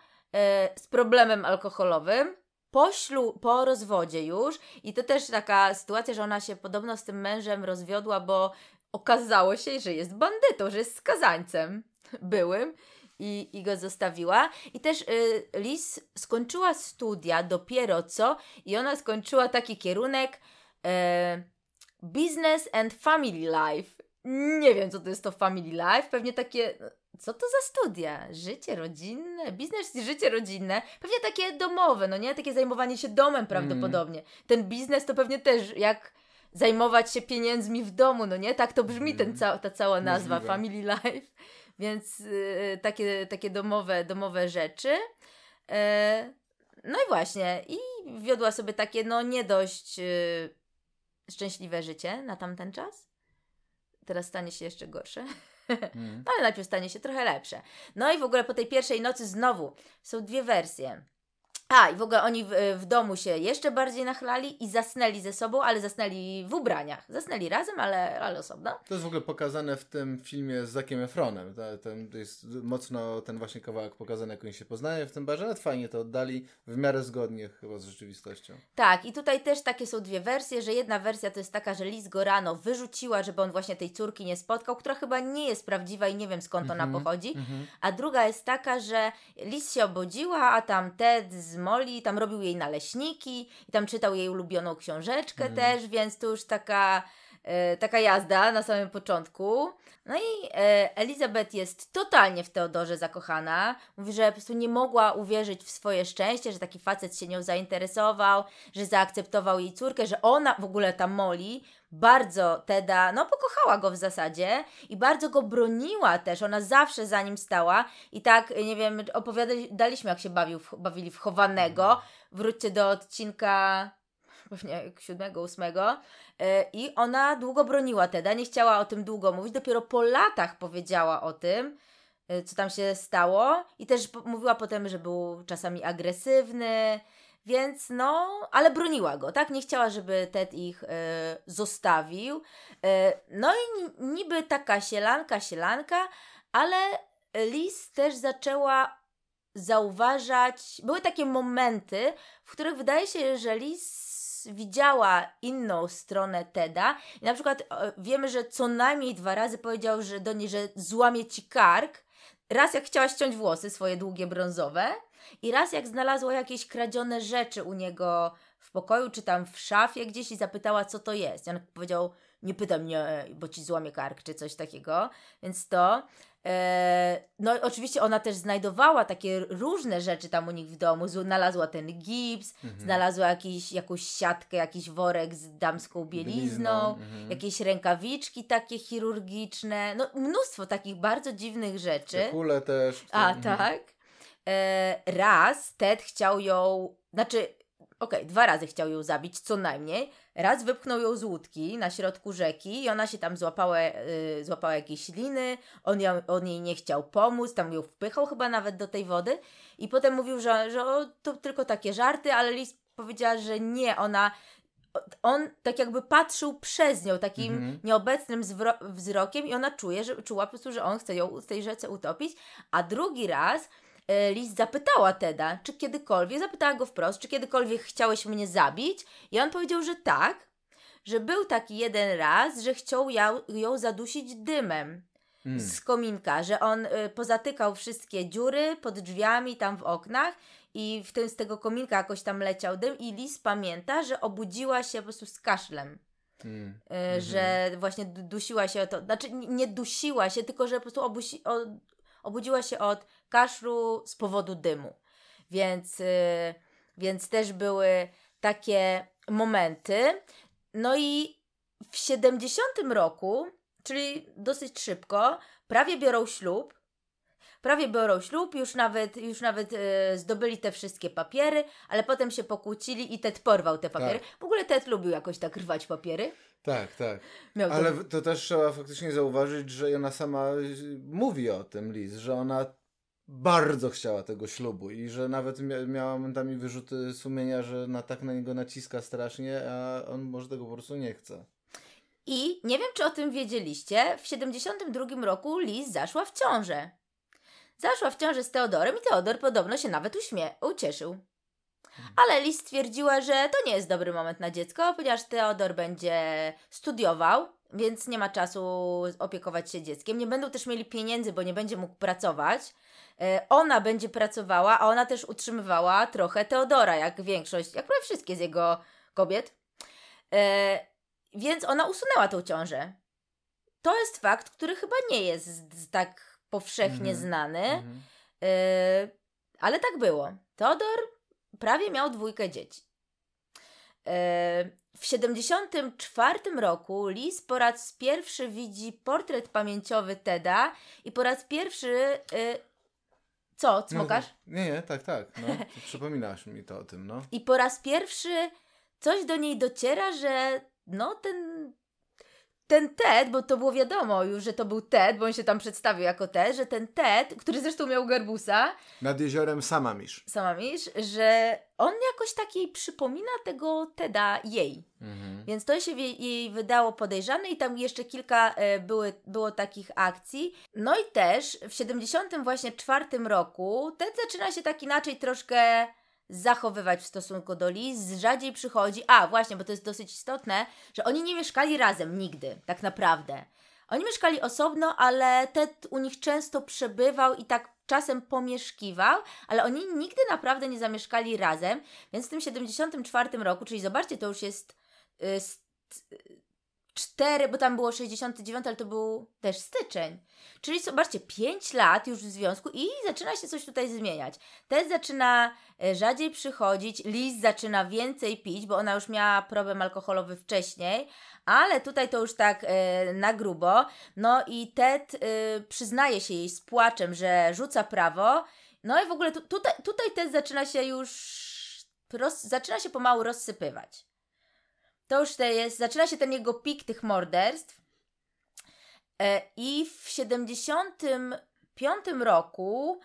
z problemem alkoholowym, po, ślu- po rozwodzie już i to też taka sytuacja, że ona się podobno z tym mężem rozwiodła, bo okazało się, że jest bandytą, że jest skazańcem [LAUGHS] byłym i, i go zostawiła. I też y, Liz skończyła studia dopiero co i ona skończyła taki kierunek y, Business and Family Life. Nie wiem, co to jest to Family Life, pewnie takie co to za studia? Życie rodzinne, biznes i życie rodzinne. Pewnie takie domowe, no nie? Takie zajmowanie się domem prawdopodobnie. Mm. Ten biznes to pewnie też jak zajmować się pieniędzmi w domu, no nie? Tak to brzmi ten mm. ca ta cała nazwa, Możliwe. Family Life. [LAUGHS] Więc yy, takie, takie domowe, domowe rzeczy. Yy, no i właśnie. I wiodła sobie takie, no nie dość yy, szczęśliwe życie na tamten czas. Teraz stanie się jeszcze gorsze. [LAUGHS] Mm. [LAUGHS] Ale najpierw stanie się trochę lepsze. No i w ogóle po tej pierwszej nocy znowu są dwie wersje. A, i w ogóle oni w, w, domu się jeszcze bardziej nachlali i zasnęli ze sobą, ale zasnęli w ubraniach. Zasnęli razem, ale, ale osobno. To jest w ogóle pokazane w tym filmie z Zakiem Efronem. Ten, jest mocno ten właśnie kawałek pokazany, jak oni się poznają w tym barze, ale fajnie to oddali, w miarę zgodnie chyba z rzeczywistością. Tak, i tutaj też takie są dwie wersje, że jedna wersja to jest taka, że Liz go rano wyrzuciła, żeby on właśnie tej córki nie spotkał, która chyba nie jest prawdziwa i nie wiem skąd mm -hmm, ona mhm, pochodzi. Mm -hmm. A druga jest taka, że Liz się obudziła, a tam Ted z Molly, tam robił jej naleśniki i tam czytał jej ulubioną książeczkę mm. też, więc to już taka, e, taka jazda na samym początku. No i e, Elizabeth jest totalnie w Teodorze zakochana. Mówi, że po prostu nie mogła uwierzyć w swoje szczęście, że taki facet się nią zainteresował, że zaakceptował jej córkę, że ona, w ogóle ta Molly, bardzo Teda, no pokochała go w zasadzie i bardzo go broniła też, ona zawsze za nim stała i tak, nie wiem, opowiadaliśmy jak się bawił, bawili w chowanego, mhm. wróćcie do odcinka pewnie siódmego, ósmego e, i ona długo broniła Teda, nie chciała o tym długo mówić, dopiero po latach powiedziała o tym, e, co tam się stało i też mówiła potem, że był czasami agresywny, więc no, ale broniła go, tak? Nie chciała, żeby Ted ich y, zostawił. Y, no i niby taka sielanka, sielanka, ale Liz też zaczęła zauważać. Były takie momenty, w których wydaje się, że Liz widziała inną stronę Teda. I na przykład wiemy, że co najmniej dwa razy powiedział że do niej, że złamie ci kark. Raz jak chciała ściąć włosy swoje długie brązowe, i raz jak znalazła jakieś kradzione rzeczy u niego w pokoju, czy tam w szafie gdzieś i zapytała, co to jest. I on powiedział, nie pyta mnie, bo ci złamie kark, czy coś takiego. Więc to. E, no, oczywiście ona też znajdowała takie różne rzeczy tam u nich w domu. Znalazła ten gips, mhm. znalazła jakiś, jakąś siatkę, jakiś worek z damską bielizną, mhm. jakieś rękawiczki takie chirurgiczne. No, mnóstwo takich bardzo dziwnych rzeczy. Kule też. A, mhm. tak. E, raz Ted chciał ją, znaczy, okej, okay, dwa razy chciał ją zabić, co najmniej. Raz wypchnął ją z łódki na środku rzeki i ona się tam złapała, yy, złapała jakieś liny, on, ją, on jej nie chciał pomóc, tam ją wpychał chyba nawet do tej wody i potem mówił, że, że o, to tylko takie żarty, ale Liz powiedziała, że nie, ona on tak jakby patrzył przez nią takim mhm. nieobecnym wzrokiem i ona czuje, że, czuła po prostu, że on chce ją w tej rzece utopić, a drugi raz E, Liz zapytała Teda, czy kiedykolwiek, zapytała go wprost, czy kiedykolwiek chciałeś mnie zabić? I on powiedział, że tak, że był taki jeden raz, że chciał ją, ją zadusić dymem mm. z kominka, że on y, pozatykał wszystkie dziury pod drzwiami, tam w oknach i w tym z tego kominka jakoś tam leciał dym i Liz pamięta, że obudziła się po prostu z kaszlem. -hmm. E, mhm. Że właśnie dusiła się to, znaczy nie dusiła się, tylko że po prostu obusi, o, obudziła się od kaszlu z powodu dymu. Więc, y, więc też były takie momenty. No i w 70 roku, czyli dosyć szybko, prawie biorą ślub prawie biorą ślub, już nawet, już nawet y, zdobyli te wszystkie papiery, ale potem się pokłócili i Ted porwał te papiery. Tak. W ogóle Ted lubił jakoś tak rwać papiery. Tak, tak. Miał ale to... to też trzeba faktycznie zauważyć, że ona sama y, mówi o tym, Liz, że ona bardzo chciała tego ślubu i że nawet mia miała momentami wyrzuty sumienia, że na tak na niego naciska strasznie, a on może tego po prostu nie chce. I nie wiem, czy o tym wiedzieliście, w 72 roku Liz zaszła w ciążę. Zaszła w ciąży z Teodorem i Teodor podobno się nawet uśmie ucieszył. Mhm. Ale Liz stwierdziła, że to nie jest dobry moment na dziecko, ponieważ Teodor będzie studiował, więc nie ma czasu opiekować się dzieckiem. Nie będą też mieli pieniędzy, bo nie będzie mógł pracować. E, ona będzie pracowała, a ona też utrzymywała trochę Teodora, jak większość, jak prawie wszystkie z jego kobiet. E, więc ona usunęła tą ciążę. To jest fakt, który chyba nie jest tak powszechnie mm znany, mm y ale tak było. Teodor prawie miał dwójkę dzieci. Y, w 74 roku Lis po raz pierwszy widzi portret pamięciowy Teda i po raz pierwszy. Y co, cmokasz? No, nie, nie, tak, tak. No, [LAUGHS] przypominałaś mi to o tym, no. I po raz pierwszy coś do niej dociera, że no ten ten Ted, bo to było wiadomo już, że to był Ted, bo on się tam przedstawił jako Ted, że ten Ted, który zresztą miał garbusa. Nad jeziorem Samamisz. Samamisz, że on jakoś taki przypomina tego Teda jej. Mhm. Więc to się jej wydało podejrzane i tam jeszcze kilka e, były, było takich akcji. No i też w 74 właśnie czwartym roku Ted zaczyna się tak inaczej troszkę zachowywać w stosunku do Liz, rzadziej przychodzi. A, właśnie, bo to jest dosyć istotne, że oni nie mieszkali razem nigdy, tak naprawdę. Oni mieszkali osobno, ale Ted u nich często przebywał i tak czasem pomieszkiwał, ale oni nigdy naprawdę nie zamieszkali razem, więc w tym 74 roku, czyli zobaczcie, to już jest. Y, st, 4, bo tam było 69, ale to był też styczeń. Czyli zobaczcie, 5 lat już w związku i zaczyna się coś tutaj zmieniać. Ted zaczyna e, rzadziej przychodzić, Liz zaczyna więcej pić, bo ona już miała problem alkoholowy wcześniej, ale tutaj to już tak e, na grubo. No i Ted e, przyznaje się jej z płaczem, że rzuca prawo. No i w ogóle tu, tutaj, tutaj Ted zaczyna się już roz, zaczyna się pomału rozsypywać to już te jest, zaczyna się ten jego pik tych morderstw e, i w 75 roku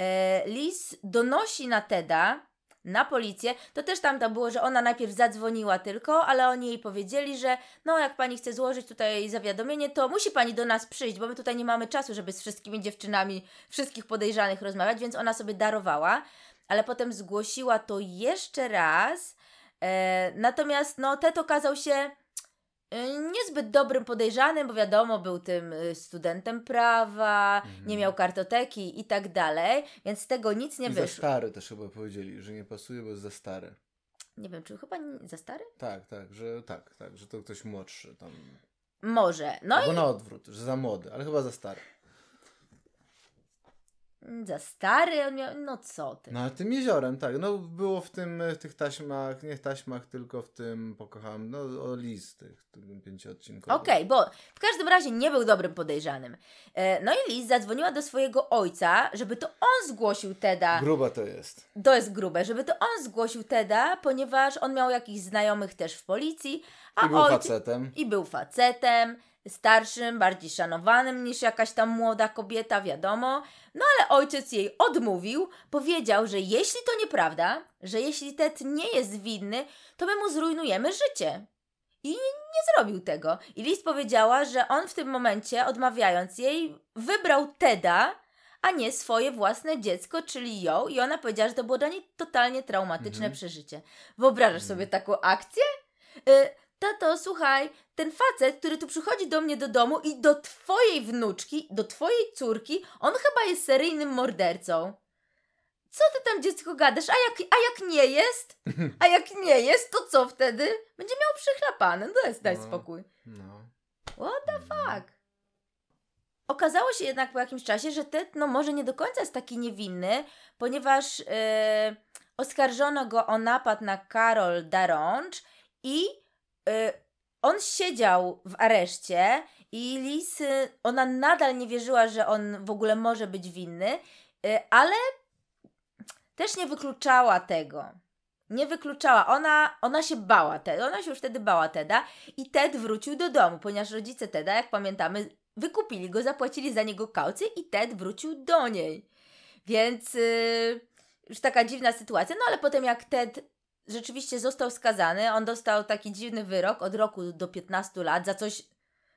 e, Liz donosi na Teda, na policję, to też tam to było, że ona najpierw zadzwoniła tylko, ale oni jej powiedzieli, że no jak pani chce złożyć tutaj zawiadomienie, to musi pani do nas przyjść, bo my tutaj nie mamy czasu, żeby z wszystkimi dziewczynami wszystkich podejrzanych rozmawiać, więc ona sobie darowała, ale potem zgłosiła to jeszcze raz E, natomiast no, Ted okazał się e, niezbyt dobrym podejrzanym, bo wiadomo, był tym e, studentem prawa, mhm. nie miał kartoteki i tak dalej, więc z tego nic nie I wyszło. za stary też chyba powiedzieli, że nie pasuje, bo jest za stary. Nie wiem, czy chyba nie, za stary? Tak, tak, że tak, tak, że to ktoś młodszy tam. Może. No Albo i... na odwrót, że za młody, ale chyba za stary. Za stary on miał, no co ty. No tym jeziorem, tak. No było w tym, w tych taśmach, nie taśmach, tylko w tym pokochałem, no o Liz, tych, tym pięcioodcinkowych. Okej, okay, bo w każdym razie nie był dobrym podejrzanym. E, no i Liz zadzwoniła do swojego ojca, żeby to on zgłosił Teda. Gruba to jest. To jest grube, żeby to on zgłosił Teda, ponieważ on miał jakichś znajomych też w policji. A I był ojc... facetem. I był facetem starszym, bardziej szanowanym niż jakaś tam młoda kobieta, wiadomo. No ale ojciec jej odmówił, powiedział, że jeśli to nieprawda, że jeśli Ted nie jest winny, to my mu zrujnujemy życie. I nie zrobił tego. I List powiedziała, że on w tym momencie, odmawiając jej, wybrał Teda, a nie swoje własne dziecko, czyli ją, i ona powiedziała, że to było dla niej totalnie traumatyczne mhm. przeżycie. Wyobrażasz mhm. sobie taką akcję? Y tato, słuchaj, ten facet, który tu przychodzi do mnie do domu i do twojej wnuczki, do twojej córki, on chyba jest seryjnym mordercą. Co ty tam dziecko gadasz? A jak, a jak nie jest? [LAUGHS] A jak nie jest, to co wtedy? Będzie miał przychlapane. No jest, daj no, spokój. No. What the mhm. fuck? Okazało się jednak po jakimś czasie, że Ted no może nie do końca jest taki niewinny, ponieważ yy, oskarżono go o napad na Karol Darącz i Y, on siedział w areszcie i Liz, ona nadal nie wierzyła, że on w ogóle może być winny, y, ale też nie wykluczała tego. Nie wykluczała, ona, ona się bała Teda, ona się już wtedy bała Teda i Ted wrócił do domu, ponieważ rodzice Teda, jak pamiętamy, wykupili go, zapłacili za niego kaucję i Ted wrócił do niej. Więc yy, już taka dziwna sytuacja, no ale potem jak Ted rzeczywiście został skazany. On dostał taki dziwny wyrok od roku do 15 lat za coś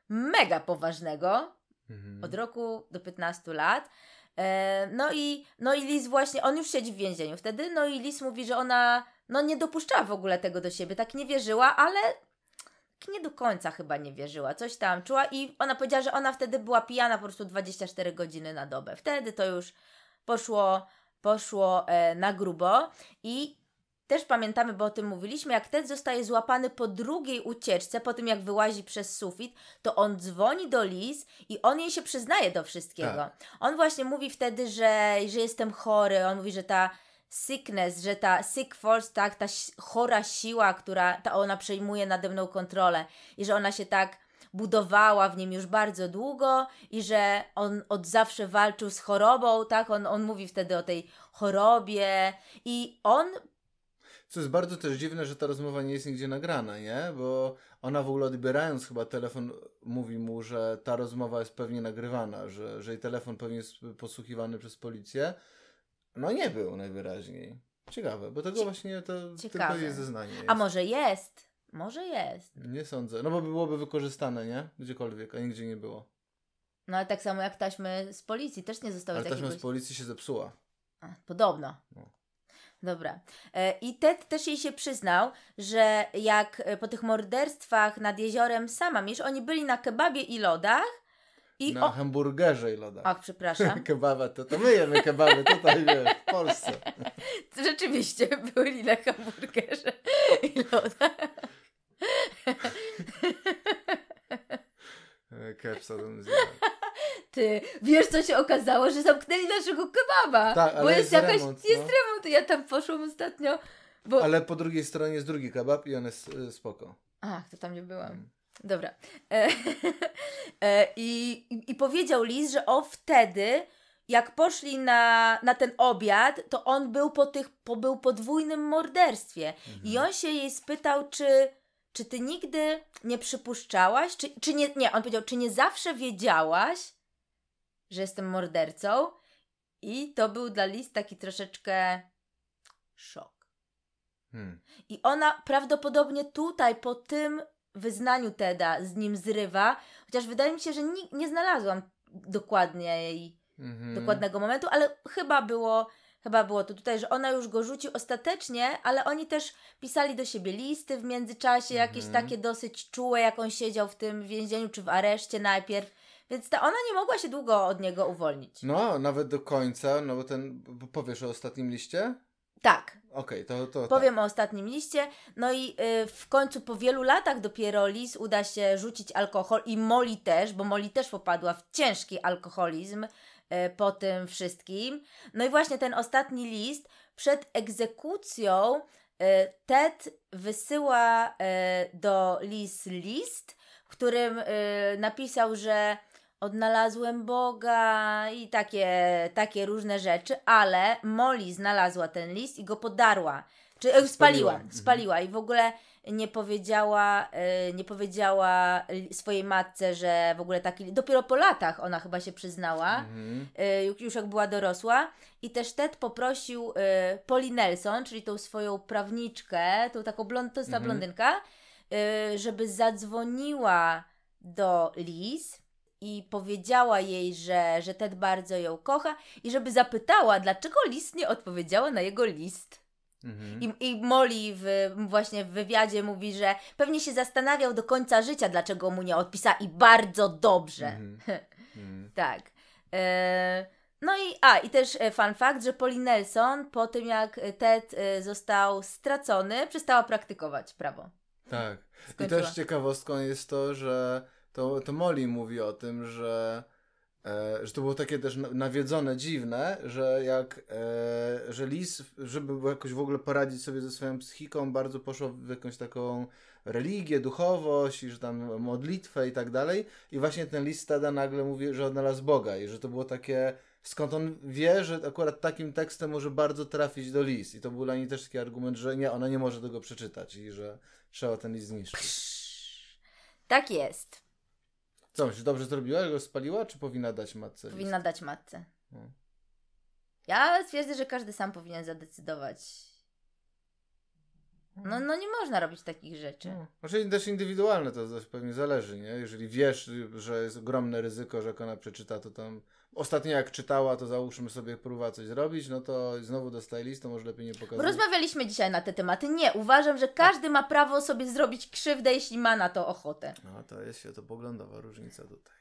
mega poważnego. Mhm. Od roku do 15 lat. E, no i, no i Liz właśnie, on już siedzi w więzieniu wtedy, no i Liz mówi, że ona no nie dopuszczała w ogóle tego do siebie, tak nie wierzyła, ale tak nie do końca chyba nie wierzyła, coś tam czuła i ona powiedziała, że ona wtedy była pijana po prostu 24 godziny na dobę. Wtedy to już poszło, poszło e, na grubo i też pamiętamy, bo o tym mówiliśmy, jak Ted zostaje złapany po drugiej ucieczce, po tym jak wyłazi przez sufit, to on dzwoni do Liz i on jej się przyznaje do wszystkiego. Tak. On właśnie mówi wtedy, że, że jestem chory, on mówi, że ta sickness, że ta sick force, tak, ta chora siła, która ta ona przejmuje nade mną kontrolę i że ona się tak budowała w nim już bardzo długo i że on od zawsze walczył z chorobą, tak? On, on mówi wtedy o tej chorobie i on co jest bardzo też dziwne, że ta rozmowa nie jest nigdzie nagrana, nie? Bo ona w ogóle odbierając chyba telefon mówi mu, że ta rozmowa jest pewnie nagrywana, że, że jej telefon pewnie jest posłuchiwany przez policję. No nie był najwyraźniej. Ciekawe, bo tego Cie właśnie to ciekawe. tylko zeznanie jest. A może jest? Może jest. Nie sądzę. No bo byłoby wykorzystane, nie? Gdziekolwiek, a nigdzie nie było. No ale tak samo jak taśmy z policji też nie zostały ale takiego... taśma z policji się zepsuła. A, podobno. No. Dobra. E, I Ted też jej się przyznał, że jak e, po tych morderstwach nad jeziorem sama Misz, oni byli na kebabie i lodach, i na o... hamburgerze i lodach. Ach, przepraszam. [LAUGHS] Kebaba, to, to my jemy kebaby tutaj w Polsce. [LAUGHS] Rzeczywiście, byli na hamburgerze i lodach. [LAUGHS] E, kepsa to nazywa ty, wiesz co się okazało, że zamknęli naszego kebaba, tak, ale bo jest, jest jakaś, remont, jest no. remont, ja tam poszłam ostatnio, bo... Ale po drugiej stronie jest drugi kebab i on jest y, spoko. Ach, to tam nie byłam. Mm. Dobra. E, [LAUGHS] e, i, I powiedział Liz, że o wtedy, jak poszli na, na ten obiad, to on był po tych, po, był podwójnym morderstwie. Mhm. I on się jej spytał, czy, czy ty nigdy nie przypuszczałaś, czy, czy nie, nie, on powiedział, czy nie zawsze wiedziałaś, że jestem mordercą. I to był dla Liz taki troszeczkę szok. Hmm. I ona prawdopodobnie tutaj, po tym wyznaniu Teda, z nim zrywa, chociaż wydaje mi się, że nie, nie znalazłam dokładnie jej, mm-hmm. dokładnego momentu, ale chyba było, chyba było to tutaj, że ona już go rzuci ostatecznie, ale oni też pisali do siebie listy w międzyczasie, jakieś mm-hmm. takie dosyć czułe, jak on siedział w tym więzieniu czy w areszcie najpierw. Więc to ona nie mogła się długo od niego uwolnić. No, nawet do końca, no bo ten, bo powiesz o ostatnim liście? Tak. Okej, okay, to, to. Tak. Powiem tak. o ostatnim liście. No i y, w końcu po wielu latach dopiero Liz uda się rzucić alkohol i Molly też, bo Molly też popadła w ciężki alkoholizm y, po tym wszystkim. No i właśnie ten ostatni list przed egzekucją y, Ted wysyła do Liz list, w którym napisał, że odnalazłem Boga i takie, takie różne rzeczy, ale Molly znalazła ten list i go podarła. Czy e, spaliła, spaliła, mhm. spaliła i w ogóle nie powiedziała, e, nie powiedziała swojej matce, że w ogóle taki. Dopiero po latach ona chyba się przyznała, mhm. E, już jak była dorosła. I też Ted poprosił Poli Nelson, czyli tą swoją prawniczkę, tą taką blond, to jest ta mhm. blondynka, żeby zadzwoniła do Liz i powiedziała jej, że, że Ted bardzo ją kocha i żeby zapytała, dlaczego list nie odpowiedziała na jego list. Mhm. I, I Molly w, właśnie w wywiadzie mówi, że pewnie się zastanawiał do końca życia, dlaczego mu nie odpisała i bardzo dobrze. Mhm. [LAUGHS] Mhm. tak. E, no i, a, i też e, fun fact, że Polly Nelson po tym jak Ted e, został stracony, przestała praktykować prawo. Tak. Skończyła. I też ciekawostką jest to, że to, to Molly mówi o tym, że, e, że to było takie też nawiedzone, dziwne, że jak, e, że Liz, żeby jakoś w ogóle poradzić sobie ze swoją psychiką, bardzo poszło w jakąś taką religię, duchowość i że tam modlitwę i tak dalej. I właśnie ten Liz Stada nagle mówi, że odnalazł Boga i że to było takie skąd on wie, że akurat takim tekstem może bardzo trafić do list. I to był dla niej też taki argument, że nie, ona nie może tego przeczytać i że trzeba ten list zniszczyć. Tak jest. Co, myślisz, dobrze zrobiła, go spaliła, czy powinna dać matce? Powinna list? dać matce. Hmm. Ja twierdzę, że każdy sam powinien zadecydować, no, no nie można robić takich rzeczy. No. też indywidualne to też pewnie zależy, nie? Jeżeli wiesz, że jest ogromne ryzyko, że jak ona przeczyta, to tam... Ostatnio jak czytała, to załóżmy sobie próba coś zrobić, no to znowu dostaje list, to może lepiej nie pokazać. Rozmawialiśmy dzisiaj na te tematy. Nie, uważam, że tak. każdy ma prawo sobie zrobić krzywdę, jeśli ma na to ochotę. No to jest poglądowa różnica tutaj.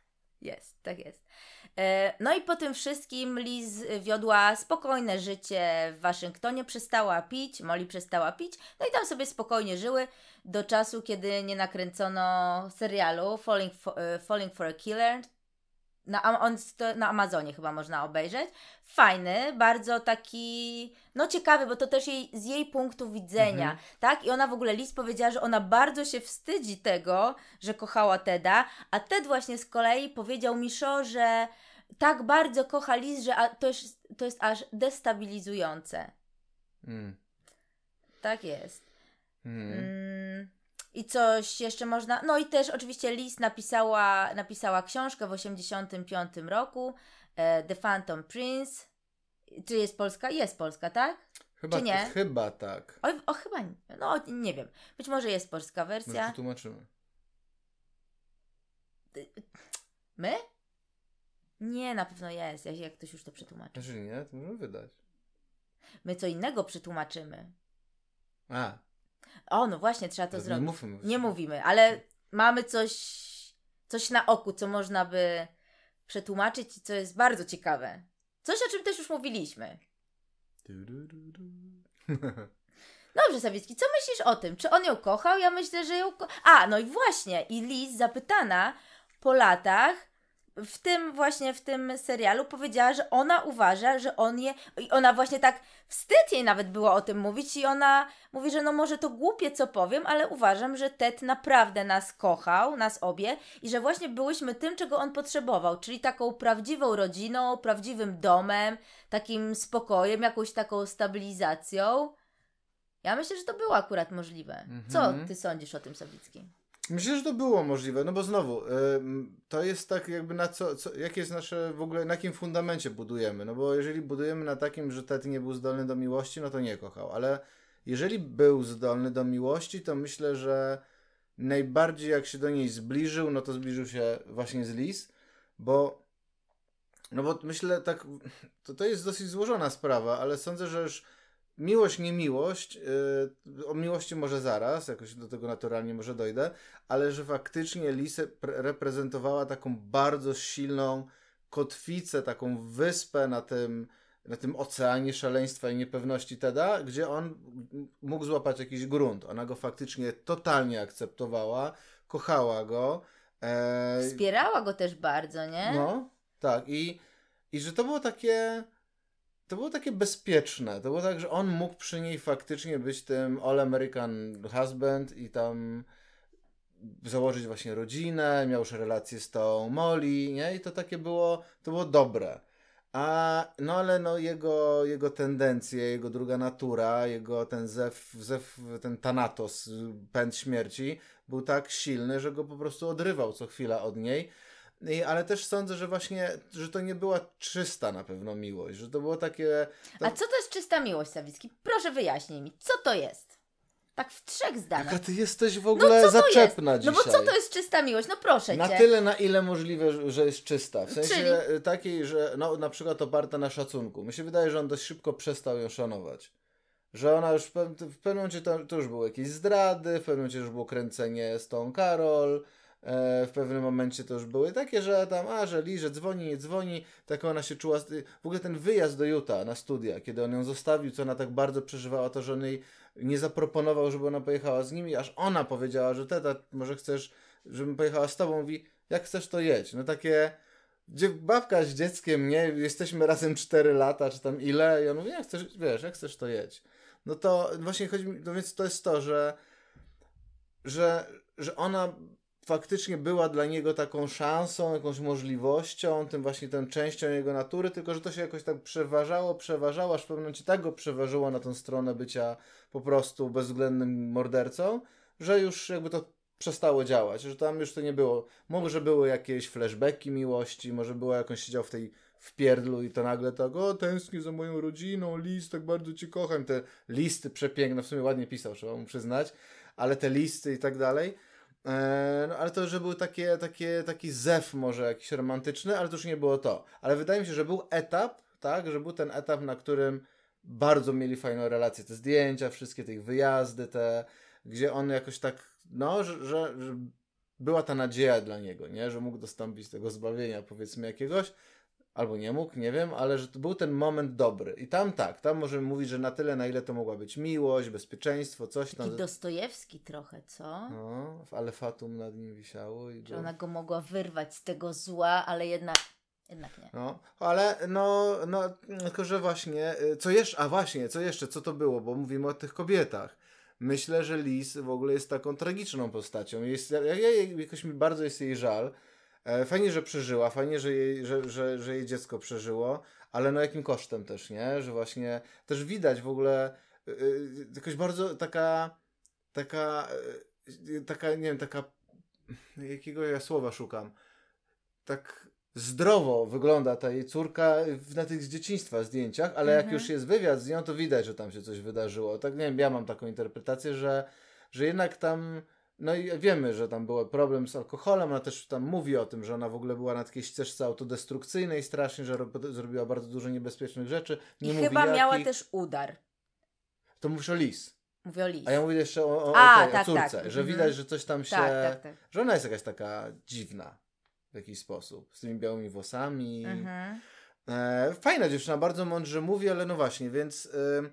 Jest, tak jest. E, no i po tym wszystkim Liz wiodła spokojne życie w Waszyngtonie, przestała pić, Molly przestała pić, no i tam sobie spokojnie żyły do czasu, kiedy nie nakręcono serialu Falling for, e, Falling for a Killer, na, on, to na Amazonie chyba można obejrzeć. Fajny, bardzo taki, no ciekawy, bo to też jej, z jej punktu widzenia, mhm. tak? I ona w ogóle Liz powiedziała, że ona bardzo się wstydzi tego, że kochała Teda, a Ted właśnie z kolei powiedział Miszo, że tak bardzo kocha Liz, że to jest, to jest aż destabilizujące. Mm. Tak jest. Mm. Mm. I coś jeszcze można. No i też oczywiście Lis napisała, napisała książkę w 1985 roku. E, The Phantom Prince. Czy jest Polska? Jest Polska, tak? Chyba, Czy nie? Chyba tak. O, o chyba nie. No nie wiem. Być może jest polska wersja. My tłumaczymy. My? Nie, na pewno jest. Jak ktoś już to przetłumaczy. Jeżeli znaczy, nie, to możemy wydać. My co innego przetłumaczymy. A, o, no właśnie, trzeba to, zrobić. Nie mówimy, nie mówimy, ale mamy coś, coś na oku, co można by przetłumaczyć i co jest bardzo ciekawe. Coś, o czym też już mówiliśmy. [LAUGHS] Dobrze, Sawicki, co myślisz o tym? Czy on ją kochał? Ja myślę, że ją. Ko- A, no i właśnie, i Liz zapytana po latach w tym właśnie w tym serialu powiedziała, że ona uważa, że on je. I ona właśnie tak wstyd jej nawet było o tym mówić, i ona mówi, że no może to głupie, co powiem, ale uważam, że Ted naprawdę nas kochał, nas obie, i że właśnie byłyśmy tym, czego on potrzebował, czyli taką prawdziwą rodziną, prawdziwym domem, takim spokojem, jakąś taką stabilizacją. Ja myślę, że to było akurat możliwe. Co mhm. ty sądzisz o tym Sawicki? Myślę, że to było możliwe, no bo znowu, to jest tak jakby na co, co, jakie jest nasze w ogóle, na jakim fundamencie budujemy, no bo jeżeli budujemy na takim, że Ted nie był zdolny do miłości, no to nie kochał, ale jeżeli był zdolny do miłości, to myślę, że najbardziej jak się do niej zbliżył, no to zbliżył się właśnie z Liz, bo no bo myślę tak, to, to jest dosyć złożona sprawa, ale sądzę, że już miłość, nie miłość, y, o miłości może zaraz, jakoś do tego naturalnie może dojdę, ale że faktycznie Lise reprezentowała taką bardzo silną kotwicę, taką wyspę na tym, na tym oceanie szaleństwa i niepewności Teda, gdzie on mógł złapać jakiś grunt. Ona go faktycznie totalnie akceptowała, kochała go. E... Wspierała go też bardzo, nie? No, tak. I, i że to było takie to było takie bezpieczne. To było tak, że on mógł przy niej faktycznie być tym all American husband i tam założyć właśnie rodzinę, miał już relacje z tą Molly, nie? I to takie było, to było dobre. A, no ale no jego, jego tendencje, jego druga natura, jego ten zew, zew, ten Thanatos, pęd śmierci był tak silny, że go po prostu odrywał co chwila od niej no ale też sądzę, że właśnie, że to nie była czysta na pewno miłość, że to było takie... To... A co to jest czysta miłość, Sawicki? Proszę wyjaśnij mi, co to jest? Tak w trzech zdaniach. Jaka ty jesteś w no ogóle no, zaczepna jest? No dzisiaj. No bo co to jest czysta miłość? No proszę cię. Na tyle, na ile możliwe, że jest czysta. W sensie Czyli... takiej, że no, na przykład oparta na szacunku. Mi się wydaje, że on dość szybko przestał ją szanować. Że ona już w pewnym, w pewnym momencie to, to już były jakieś zdrady, w pewnym momencie już było kręcenie z tą Karol, E, w pewnym momencie to już były takie, że tam, a, że Lee, że dzwoni, nie dzwoni, tak ona się czuła, w ogóle ten wyjazd do Utah na studia, kiedy on ją zostawił, co ona tak bardzo przeżywała, to, że on jej nie zaproponował, żeby ona pojechała z nimi, aż ona powiedziała, że teta, może chcesz, żebym pojechała z tobą, mówi, jak chcesz, to jedź. No takie, gdzie babka z dzieckiem, nie, jesteśmy razem 4 lata, czy tam ile, i on mówi, jak chcesz, wiesz, jak chcesz, to jedź. No to właśnie chodzi mi, no więc to jest to, że że, że ona faktycznie była dla niego taką szansą, jakąś możliwością, tym właśnie tą częścią jego natury, tylko że to się jakoś tak przeważało, przeważało, aż w pewnym momencie tak go przeważyło na tą stronę bycia po prostu bezwzględnym mordercą, że już jakby to przestało działać, że tam już to nie było. Może były jakieś flashbacki miłości, może było jakąś siedział w tej wpierdlu i to nagle tak, o tęsknię za moją rodziną, list, tak bardzo cię kocham. Te listy przepiękne, w sumie ładnie pisał, trzeba mu przyznać, ale te listy i tak dalej E, no, ale to, że był takie, takie, taki zew może jakiś romantyczny, ale to już nie było to. Ale wydaje mi się, że był etap, tak, że był ten etap, na którym bardzo mieli fajną relację. Te zdjęcia, wszystkie tych wyjazdy, te, gdzie on jakoś tak, no, że, że, że była ta nadzieja dla niego, nie? Że mógł dostąpić tego zbawienia, powiedzmy, jakiegoś albo nie mógł, nie wiem, ale że był ten moment dobry. I tam tak, tam możemy mówić, że na tyle, na ile to mogła być miłość, bezpieczeństwo, coś tam. Taki Dostojewski trochę, co? No, ale Fatum nad nim wisiało. I że go... ona go mogła wyrwać z tego zła, ale jednak... Jednak nie. No, ale no, no, tylko że właśnie, y, co jeszcze, a właśnie, co jeszcze, co to było, bo mówimy o tych kobietach. Myślę, że Lis w ogóle jest taką tragiczną postacią. Jest, ja, ja, jakoś mi bardzo jest jej żal, E, fajnie, że przeżyła, fajnie, że jej, że, że, że jej dziecko przeżyło, ale no jakim kosztem też, nie? Że właśnie też widać w ogóle yy, jakoś bardzo taka, taka, yy, taka, nie wiem, taka, jakiego ja słowa szukam, tak zdrowo wygląda ta jej córka na tych z dzieciństwa zdjęciach, ale mhm. jak już jest wywiad z nią, to widać, że tam się coś wydarzyło. Tak, nie wiem, ja mam taką interpretację, że, że jednak tam no i wiemy, że tam był problem z alkoholem, ona też tam mówi o tym, że ona w ogóle była na takiej ścieżce autodestrukcyjnej strasznie, że zrobiła bardzo dużo niebezpiecznych rzeczy. Nie I chyba jakich. miała też udar. To mówisz o Lis. Mówię o Lis. A ja mówię jeszcze o, o, A, tej, tak, o tak. córce, tak. że mhm. widać, że coś tam się... Tak, tak, tak, że ona jest jakaś taka dziwna w jakiś sposób, z tymi białymi włosami. Mhm. E, fajna dziewczyna, bardzo mądrze mówi, ale no właśnie, więc... Y,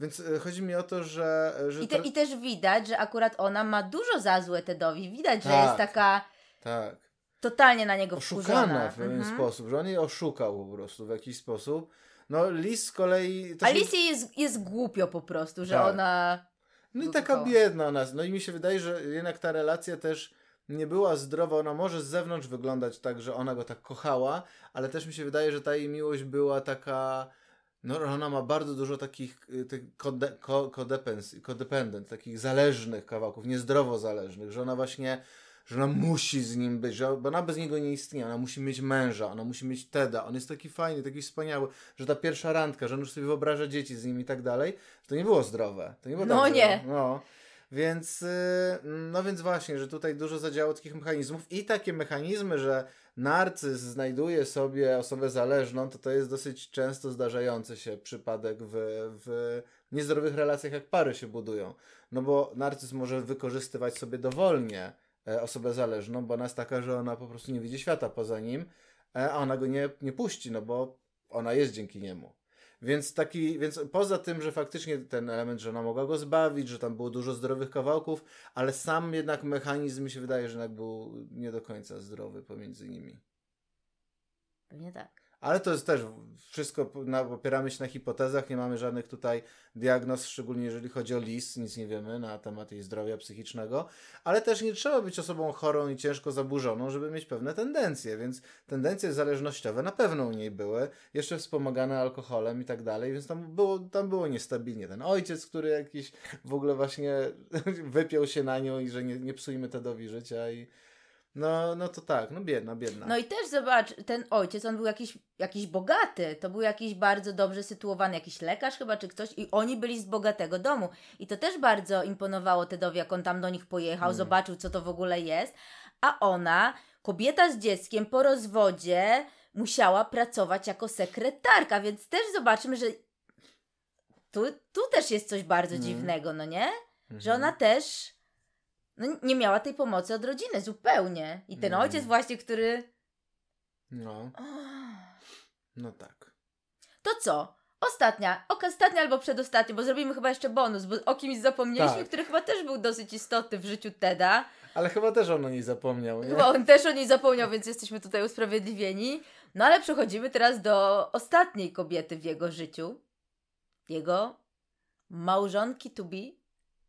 więc e, chodzi mi o to, że. E, że I, te, I, też widać, że akurat ona ma dużo za złe Tedowi. Widać, tak, że jest tak, taka. Tak. Totalnie na niego Oszukana w pewien mhm. sposób, że on jej oszukał po prostu w jakiś sposób. No, Lis z kolei. A Lis jej jest, jest głupio po prostu, że tak. ona. No i taka biedna nas. No i mi się wydaje, że jednak ta relacja też nie była zdrowa. Ona może z zewnątrz wyglądać tak, że ona go tak kochała, ale też mi się wydaje, że ta jej miłość była taka no, ona ma bardzo dużo takich y, tych kode, takich zależnych kawałków, niezdrowo zależnych, że ona właśnie, że ona musi z nim być, że ona bez niego nie istnieje, ona musi mieć męża, ona musi mieć Teda, on jest taki fajny, taki wspaniały, że ta pierwsza randka, że on już sobie wyobraża dzieci z nim i tak dalej, to nie było zdrowe, to nie było No dobrze, tak, nie! No. Więc, y, no więc właśnie, że tutaj dużo zadziało takich mechanizmów i takie mechanizmy, że narcyz znajduje sobie osobę zależną, to to jest dosyć często zdarzający się przypadek w, w niezdrowych relacjach, jak pary się budują. No bo narcyz może wykorzystywać sobie dowolnie e, osobę zależną, bo ona jest taka, że ona po prostu nie widzi świata poza nim, e, a ona go nie, nie puści, no bo ona jest dzięki niemu. Więc taki, więc poza tym, że faktycznie ten element, że ona mogła go zbawić, że tam było dużo zdrowych kawałków, ale sam jednak mechanizm mi się wydaje, że jednak był nie do końca zdrowy pomiędzy nimi. Pewnie tak. Ale to jest też wszystko, na, opieramy się na hipotezach, nie mamy żadnych tutaj diagnoz, szczególnie jeżeli chodzi o lis, nic nie wiemy na temat jej zdrowia psychicznego, ale też nie trzeba być osobą chorą i ciężko zaburzoną, żeby mieć pewne tendencje, więc tendencje zależnościowe na pewno u niej były, jeszcze wspomagane alkoholem i tak dalej, więc tam było, tam było niestabilnie. Ten ojciec, który jakiś w ogóle właśnie [LAUGHS] wypiął się na nią i że nie, nie psujmy Tedowi życia i no, no to tak, no biedna, biedna. No i też zobacz, ten ojciec, on był jakiś, jakiś bogaty, to był jakiś bardzo dobrze sytuowany, jakiś lekarz chyba czy ktoś i oni byli z bogatego domu. I to też bardzo imponowało Tedowi, jak on tam do nich pojechał, mm. zobaczył co to w ogóle jest. A ona, kobieta z dzieckiem po rozwodzie, musiała pracować jako sekretarka, więc też zobaczymy, że tu, tu też jest coś bardzo mm. dziwnego, no nie? Mm -hmm. Że mhm. ona też no, nie miała tej pomocy od rodziny zupełnie. I ten no. ojciec właśnie, który... No. No tak. To co? Ostatnia, ostatnia albo przedostatnia, bo zrobimy chyba jeszcze bonus, bo o kimś zapomnieliśmy, tak. który chyba też był dosyć istotny w życiu Teda. Ale chyba też on o niej zapomniał. Nie? Chyba on też o niej zapomniał, więc jesteśmy tutaj usprawiedliwieni. No ale przechodzimy teraz do ostatniej kobiety w jego życiu. Jego małżonki to be,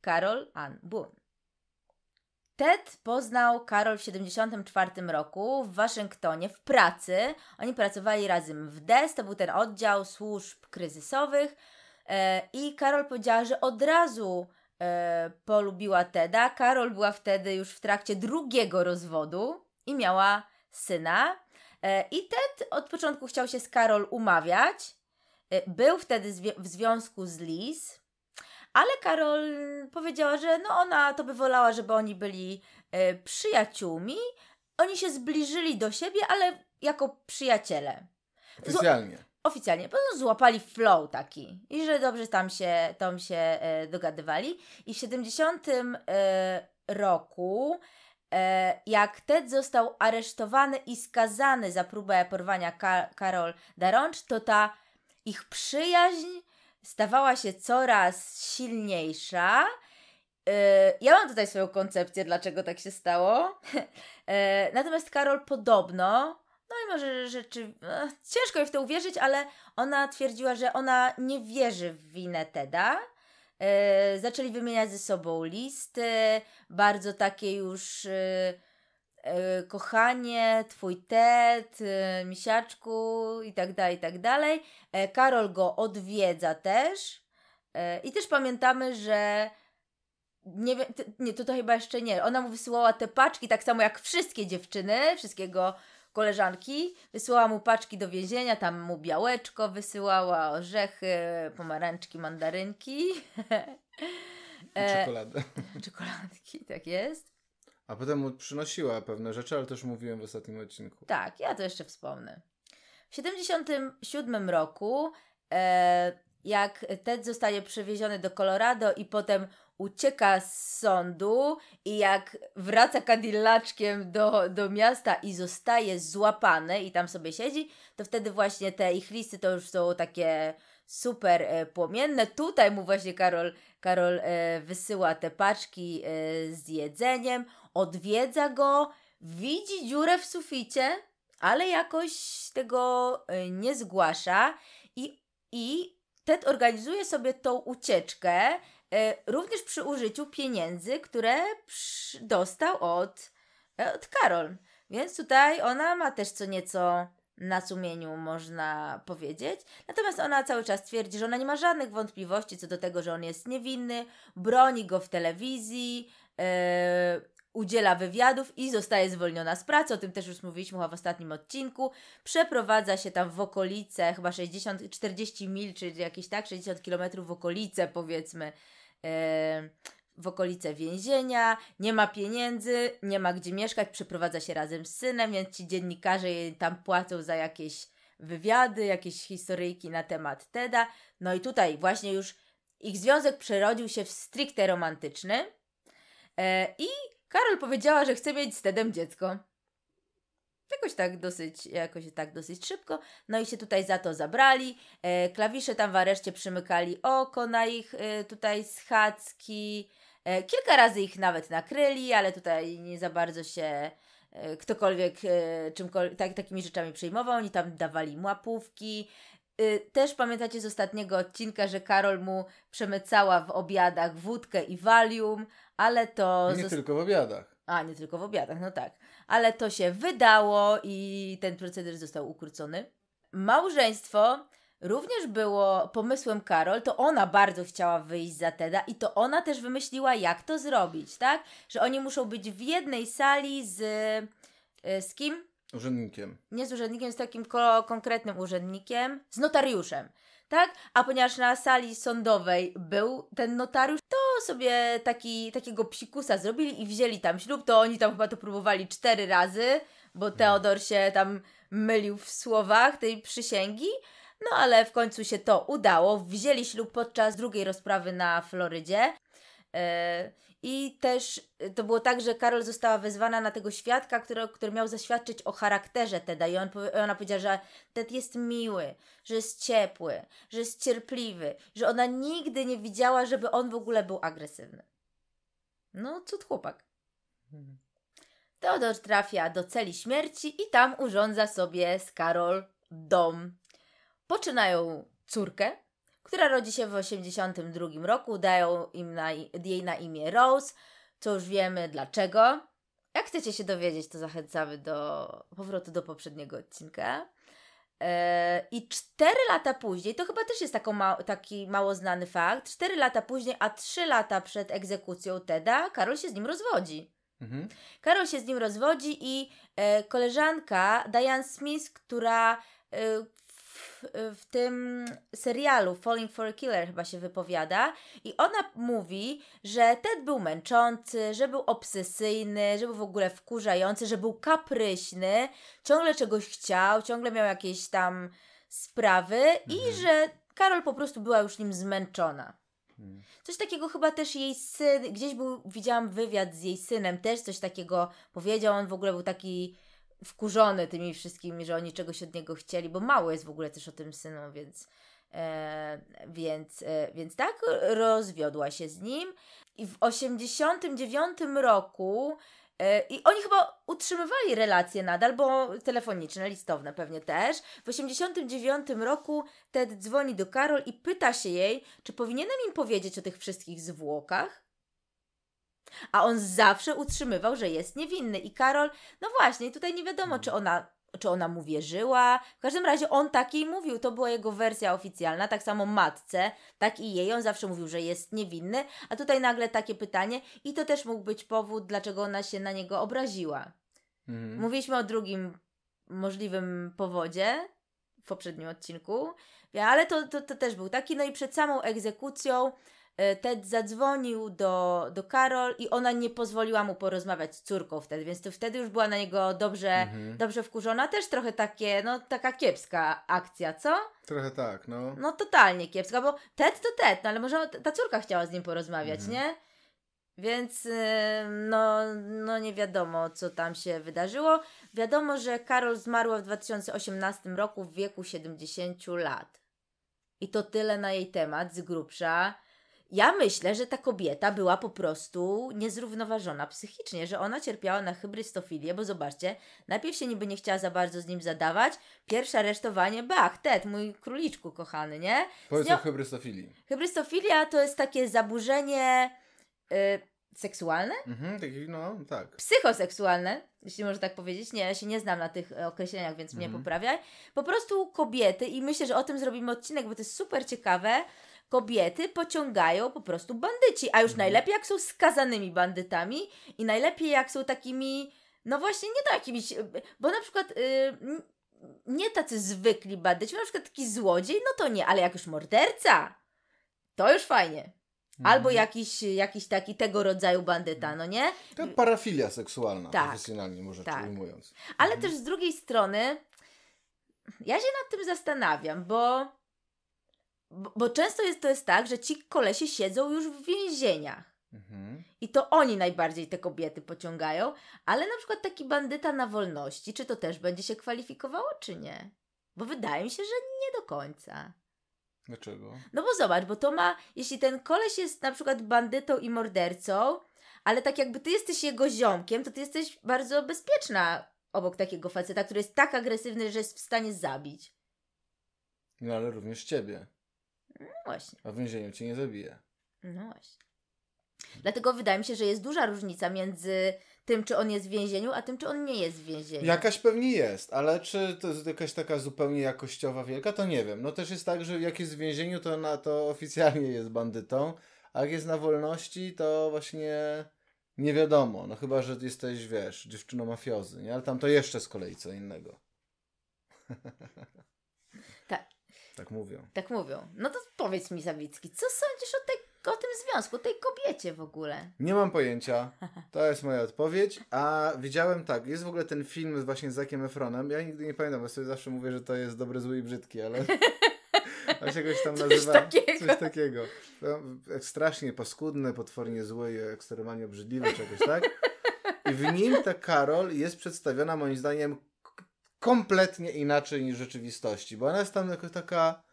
Carol Ann Boone. Ted poznał Karol w 1974 roku w Waszyngtonie w pracy. Oni pracowali razem w DES, to był ten oddział służb kryzysowych. E, I Karol powiedziała, że od razu e, polubiła Teda. Karol była wtedy już w trakcie drugiego rozwodu i miała syna. E, I Ted od początku chciał się z Karol umawiać. Był wtedy w związku z Liz, ale Karol powiedziała, że no ona to by wolała, żeby oni byli e, przyjaciółmi. Oni się zbliżyli do siebie, ale jako przyjaciele. Oficjalnie. oficjalnie. Po prostu złapali flow taki i że dobrze tam się, tam się e, dogadywali. I w 70 e, roku e, jak Ted został aresztowany i skazany za próbę porwania Ka Karol Darącz, to ta ich przyjaźń stawała się coraz silniejsza. Y, ja mam tutaj swoją koncepcję, dlaczego tak się stało. [LAUGHS] Y, natomiast Karol podobno, no i może rzeczy, no, ciężko jej w to uwierzyć, ale ona twierdziła, że ona nie wierzy w winę Teda. Y, zaczęli wymieniać ze sobą listy, bardzo takie już E, kochanie, twój Ted, e, misiaczku i tak dalej, i tak dalej. E, Karol go odwiedza też. I też pamiętamy, że nie, wiem, nie, to, to chyba jeszcze nie. Ona mu wysyłała te paczki, tak samo jak wszystkie dziewczyny, wszystkiego koleżanki. Wysyłała mu paczki do więzienia, tam mu białeczko wysyłała, orzechy, pomarańczki, mandarynki. [LAUGHS] Czekoladę. [LAUGHS] Czekoladki, tak jest. A potem mu przynosiła pewne rzeczy, ale też mówiłem w ostatnim odcinku. Tak, ja to jeszcze wspomnę. W 77 roku, e, jak Ted zostaje przewieziony do Colorado i potem ucieka z sądu i jak wraca kadillaczkiem do, do miasta i zostaje złapany i tam sobie siedzi, to wtedy właśnie te ich listy to już są takie super e, płomienne. Tutaj mu właśnie Karol, Karol e, wysyła te paczki e, z jedzeniem, odwiedza go, widzi dziurę w suficie, ale jakoś tego nie zgłasza i, i Ted organizuje sobie tą ucieczkę również przy użyciu pieniędzy, które dostał od, od Karol. Więc tutaj ona ma też co nieco na sumieniu, można powiedzieć. Natomiast ona cały czas twierdzi, że ona nie ma żadnych wątpliwości co do tego, że on jest niewinny, broni go w telewizji, yy, udziela wywiadów i zostaje zwolniona z pracy. O tym też już mówiliśmy chyba w ostatnim odcinku. Przeprowadza się tam w okolice, chyba 60, 40 mil, czy jakieś tak, 60 kilometrów w okolice powiedzmy. Yy, w okolice więzienia, nie ma pieniędzy, nie ma gdzie mieszkać, przeprowadza się razem z synem, więc ci dziennikarze jej tam płacą za jakieś wywiady, jakieś historyjki na temat Teda. No i tutaj właśnie już ich związek przerodził się w stricte romantyczny e, i Karol powiedziała, że chce mieć z Tedem dziecko. Jakoś tak dosyć, jakoś tak dosyć szybko. No i się tutaj za to zabrali. E, klawisze tam w areszcie przymykali oko na ich e, tutaj schadzki. E, kilka razy ich nawet nakryli, ale tutaj nie za bardzo się e, ktokolwiek e, czymkolwiek, tak, takimi rzeczami przejmował. Oni tam dawali łapówki. Też pamiętacie z ostatniego odcinka, że Karol mu przemycała w obiadach wódkę i walium, ale to... Nie tylko w obiadach. A, nie tylko w obiadach, no tak. Ale to się wydało i ten proceder został ukrócony. Małżeństwo również było pomysłem Karol, to ona bardzo chciała wyjść za Teda i to ona też wymyśliła, jak to zrobić, tak? Że oni muszą być w jednej sali z. E, z kim? Urzędnikiem. Nie z urzędnikiem, z takim konkretnym urzędnikiem, z notariuszem. Tak? A ponieważ na sali sądowej był ten notariusz, to sobie taki, takiego psikusa zrobili i wzięli tam ślub, to oni tam chyba to próbowali cztery razy, bo Teodor się tam mylił w słowach tej przysięgi, no ale w końcu się to udało. Wzięli ślub podczas drugiej rozprawy na Florydzie. E, I też e, to było tak, że Karol została wezwana na tego świadka, który, który miał zaświadczyć o charakterze Teda. I on, ona powiedziała, że Ted jest miły, że jest ciepły, że jest cierpliwy, że ona nigdy nie widziała, żeby on w ogóle był agresywny. No, cud chłopak. Hmm. Teodor trafia do celi śmierci i tam urządza sobie z Karol dom Poczynają córkę, która rodzi się w 1982 roku, dają im na, jej na imię Rose, co już wiemy dlaczego. Jak chcecie się dowiedzieć, to zachęcamy do powrotu do poprzedniego odcinka. E, I cztery lata później, to chyba też jest ma taki mało znany fakt, cztery lata później, a trzy lata przed egzekucją Teda, Karol się z nim rozwodzi. Mhm. Karol się z nim rozwodzi i e, koleżanka Diane Smith, która e, w, tym serialu Falling for a Killer chyba się wypowiada i ona mówi, że Ted był męczący, że był obsesyjny, że był w ogóle wkurzający, że był kapryśny, ciągle czegoś chciał, ciągle miał jakieś tam sprawy i mhm. że Karol po prostu była już nim zmęczona. Hmm. Coś takiego chyba też jej syn, gdzieś był, widziałam wywiad z jej synem, też coś takiego powiedział, on w ogóle był taki wkurzony tymi wszystkimi, że oni czegoś od niego chcieli, bo mało jest w ogóle też o tym synu, więc. E, więc, e, więc tak rozwiodła się z nim i w 89 roku e, i oni chyba utrzymywali relacje nadal, bo telefoniczne, listowne pewnie też. W 89 roku Ted dzwoni do Karol i pyta się jej, czy powinienem im powiedzieć o tych wszystkich zwłokach, a on zawsze utrzymywał, że jest niewinny. I Karol, no właśnie, tutaj nie wiadomo, hmm. czy ona czy ona mu wierzyła. W każdym razie on tak jej mówił, to była jego wersja oficjalna, tak samo matce, tak i jej. On zawsze mówił, że jest niewinny, a tutaj nagle takie pytanie i to też mógł być powód, dlaczego ona się na niego obraziła. Mhm. Mówiliśmy o drugim możliwym powodzie w poprzednim odcinku, ale to, to, to też był taki. No i przed samą egzekucją E, Ted zadzwonił do, do Karol i ona nie pozwoliła mu porozmawiać z córką wtedy, więc to wtedy już była na niego dobrze, mhm. dobrze wkurzona. Też trochę takie, no taka kiepska akcja, co? Trochę tak, no. No totalnie kiepska, bo Ted to Ted, no ale może ta córka chciała z nim porozmawiać, mhm. nie? Więc y, no, no nie wiadomo, co tam się wydarzyło. Wiadomo, że Karol zmarła w 2018 roku w wieku 70 lat. I to tyle na jej temat z grubsza. Ja myślę, że ta kobieta była po prostu niezrównoważona psychicznie, że ona cierpiała na hybrystofilię, bo zobaczcie, najpierw się niby nie chciała za bardzo z nim zadawać, pierwsze aresztowanie, bach, Ted, mój króliczku kochany, nie? Powiedz nią... o hybrystofilii. Hybrystofilia to jest takie zaburzenie... Yy, seksualne? Mhm, tak, no tak. Psychoseksualne, jeśli można tak powiedzieć. Nie, ja się nie znam na tych e, określeniach, więc mhm. mnie poprawiaj. Po prostu kobiety i myślę, że o tym zrobimy odcinek, bo to jest super ciekawe kobiety pociągają po prostu bandyci, a już mhm. najlepiej jak są skazanymi bandytami i najlepiej jak są takimi, no właśnie nie takimiś, bo na przykład... Yy, nie tacy zwykli bandyci, na przykład taki złodziej, no to nie, ale jak już morderca, to już fajnie. Albo mhm. jakiś, jakiś taki tego rodzaju bandyta, mhm. no nie? To parafilia seksualna, tak, profesjonalnie może tak. ujmując. Ale mhm. też z drugiej strony, ja się nad tym zastanawiam, bo bo, często jest, to jest tak, że ci kolesi siedzą już w więzieniach. Mhm. I to oni najbardziej te kobiety pociągają, ale na przykład taki bandyta na wolności, czy to też będzie się kwalifikowało, czy nie? Bo wydaje mi się, że nie do końca. Dlaczego? No bo zobacz, bo to ma, jeśli ten koleś jest na przykład bandytą i mordercą, ale tak jakby ty jesteś jego ziomkiem, to ty jesteś bardzo bezpieczna obok takiego faceta, który jest tak agresywny, że jest w stanie zabić. No ale również ciebie. No właśnie. A w więzieniu cię nie zabije. No właśnie. Dlatego wydaje mi się, że jest duża różnica między tym, czy on jest w więzieniu, a tym, czy on nie jest w więzieniu. Jakaś pewnie jest, ale czy to jest jakaś taka zupełnie jakościowa wielka, to nie wiem. No też jest tak, że jak jest w więzieniu, to, na, to oficjalnie jest bandytą, a jak jest na wolności, to właśnie nie wiadomo. No chyba, że jesteś, wiesz, dziewczyną mafiozy, nie? Ale tam to jeszcze z kolei co innego. [LAUGHS] Tak mówią. Tak mówią. No to powiedz mi, Zawicki, co sądzisz o, tej, o tym związku, tej kobiecie w ogóle? Nie mam pojęcia. To jest moja odpowiedź. A widziałem tak, jest w ogóle ten film właśnie z Zakiem Efronem. Ja nigdy nie pamiętam, bo sobie zawsze mówię, że to jest dobry, zły i brzydki, ale... [LAUGHS] A się tam coś nazywa. Takiego. Coś takiego. No, strasznie poskudne, potwornie i ekstremalnie obrzydliwe, czegoś tak. I w nim ta Karol jest przedstawiona moim zdaniem kompletnie inaczej niż rzeczywistości, bo ona jest tam jako taka,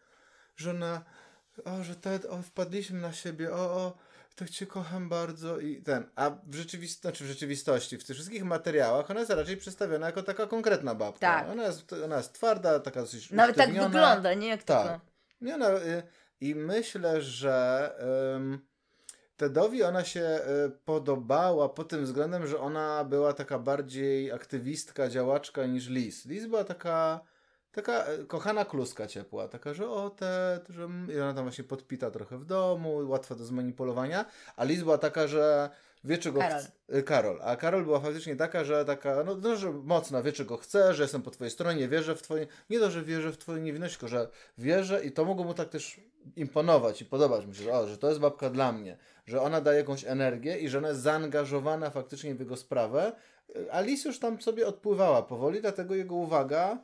że ona, o, że Ted, o, wpadliśmy na siebie, o, o, tak cię kocham bardzo i ten. A w rzeczywistości, znaczy w rzeczywistości, w tych wszystkich materiałach ona jest raczej przedstawiona jako taka konkretna babka. Tak. Ona jest, ona jest twarda, taka dosyć Nawet tak wygląda, nie jak tak. tylko. Nie, no, i, y, i myślę, że... Tedowi ona się e, podobała pod tym względem, że ona była taka bardziej aktywistka, działaczka niż Liz. Liz była taka, taka e, kochana kluska ciepła, taka, że o Ted, że mm, ona tam właśnie podpita trochę w domu, łatwa do zmanipulowania, a Liz była taka, że wie czego Karol. Chce, y, Karol. A Karol była faktycznie taka, że taka, no, no że mocna, wie czego chce, że jestem po twojej stronie, wierzę w twoje, nie to, że wierzę w twoje niewinność, tylko że wierzę i to mogło mu tak też imponować i podobać mi się, że, o, że to jest babka dla mnie, że ona daje jakąś energię i że ona jest zaangażowana faktycznie w jego sprawę. Y, Alice już tam sobie odpływała powoli, dlatego jego uwaga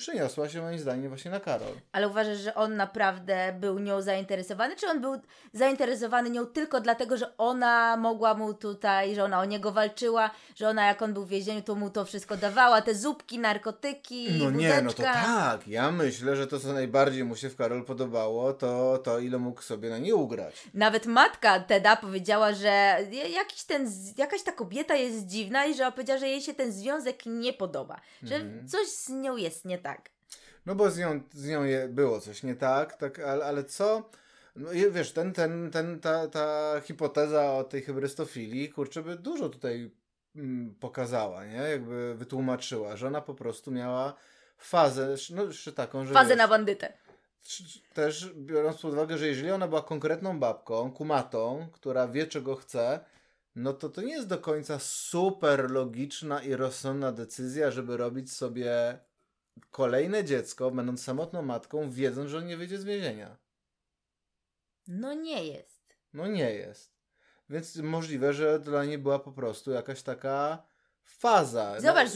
przeniosła się moim zdaniem właśnie na Karol. Ale uważasz, że on naprawdę był nią zainteresowany, czy on był zainteresowany nią tylko dlatego, że ona mogła mu tutaj, że ona o niego walczyła, że ona jak on był w więzieniu, to mu to wszystko dawała, te zupki, narkotyki, No nie, no to tak. Ja myślę, że to, co najbardziej mu się w Karol podobało, to to, ile mógł sobie na nie ugrać. Nawet matka Teda powiedziała, że jakiś ten, jakaś ta kobieta jest dziwna i że powiedziała, że jej się ten związek nie podoba, że mhm. coś z nią jest nie tak tak. No bo z nią, z nią je, było coś nie tak, tak ale, ale co? No, wiesz, ten, ten, ten, ta, ta hipoteza o tej hybrystofilii, kurczę, by dużo tutaj mm, pokazała, nie? Jakby wytłumaczyła, że ona po prostu miała fazę, no jeszcze taką, że... Fazę wiesz, na bandytę. Też biorąc pod uwagę, że jeżeli ona była konkretną babką, kumatą, która wie czego chce, no to to nie jest do końca super logiczna i rozsądna decyzja, żeby robić sobie kolejne dziecko, będąc samotną matką, wiedząc, że on nie wyjdzie z więzienia. No nie jest. No nie jest. Więc możliwe, że dla niej była po prostu jakaś taka faza. No- Zobacz,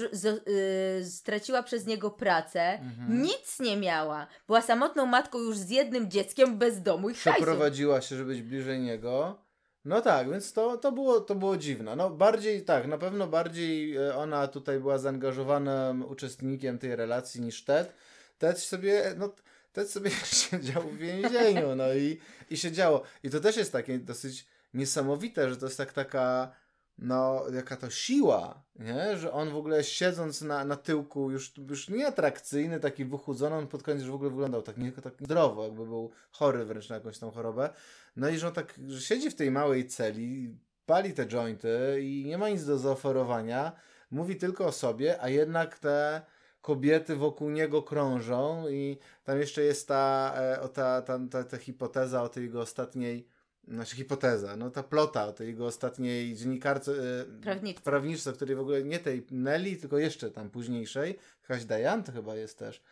y, straciła przez niego pracę, mhm. nic nie miała. Była samotną matką już z jednym dzieckiem bez domu i Przeprowadziła hajsu. się, żeby być bliżej niego. No tak, więc to, to, było, to było dziwne. No bardziej tak, na pewno bardziej e, ona tutaj była zaangażowanym uczestnikiem tej relacji niż Ted. Ted sobie, no, Ted sobie [LAUGHS] siedział w więzieniu, no i, i siedziało. I to też jest takie dosyć niesamowite, że to jest tak taka no, jaka to siła, nie? Że on w ogóle siedząc na, na tyłku, już, już nieatrakcyjny, taki wychudzony, on pod koniec już w ogóle wyglądał tak, nie, tak zdrowo, jakby był chory wręcz na jakąś tą chorobę. No i że on tak, że siedzi w tej małej celi, pali te jointy i nie ma nic do zaoferowania, mówi tylko o sobie, a jednak te kobiety wokół niego krążą i tam jeszcze jest ta, e, ta, ta, ta, ta hipoteza o tej jego ostatniej znaczy hipoteza, no ta plota o tej jego ostatniej dziennikarce, y, prawniczce. prawniczce, której w ogóle nie tej Nelly, tylko jeszcze tam późniejszej, jakaś Diane to chyba jest też.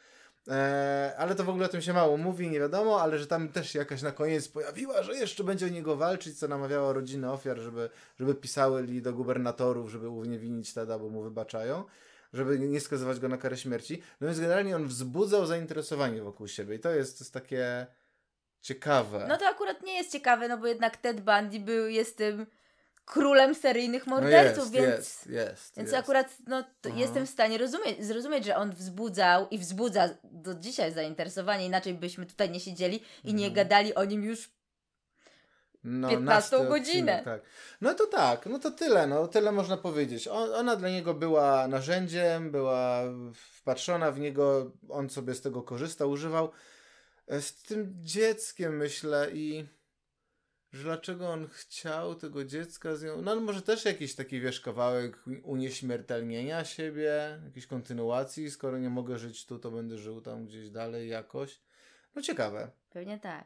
E, ale to w ogóle o tym się mało mówi, nie wiadomo, ale że tam też jakaś na koniec pojawiła, że jeszcze będzie o niego walczyć, co namawiało rodziny ofiar, żeby, żeby pisały do gubernatorów, żeby uniewinnić Teda, bo mu wybaczają żeby nie skazywać go na karę śmierci. No więc generalnie on wzbudzał zainteresowanie wokół siebie i to jest, to jest takie Ciekawe. No to akurat nie jest ciekawe, no bo jednak Ted Bundy był, jest tym królem seryjnych no morderców, no jest, więc... Jest, jest, więc jest. akurat no, mhm. jestem w stanie rozumieć, zrozumieć, że on wzbudzał i wzbudza do dzisiaj zainteresowanie, inaczej byśmy tutaj nie siedzieli i nie mhm. gadali o nim już no, 15 godzinę. Odcinek, tak. No to tak, no to tyle, no tyle można powiedzieć. ona dla niego była narzędziem, była wpatrzona w niego, on sobie z tego korzystał, używał. E, z tym dzieckiem, myślę, i że dlaczego on chciał tego dziecka z nią. No, może też jakiś taki wiesz, kawałek unieśmiertelnienia siebie, jakiejś kontynuacji. Skoro nie mogę żyć tu, to będę żył tam gdzieś dalej jakoś. No, ciekawe. Pewnie tak.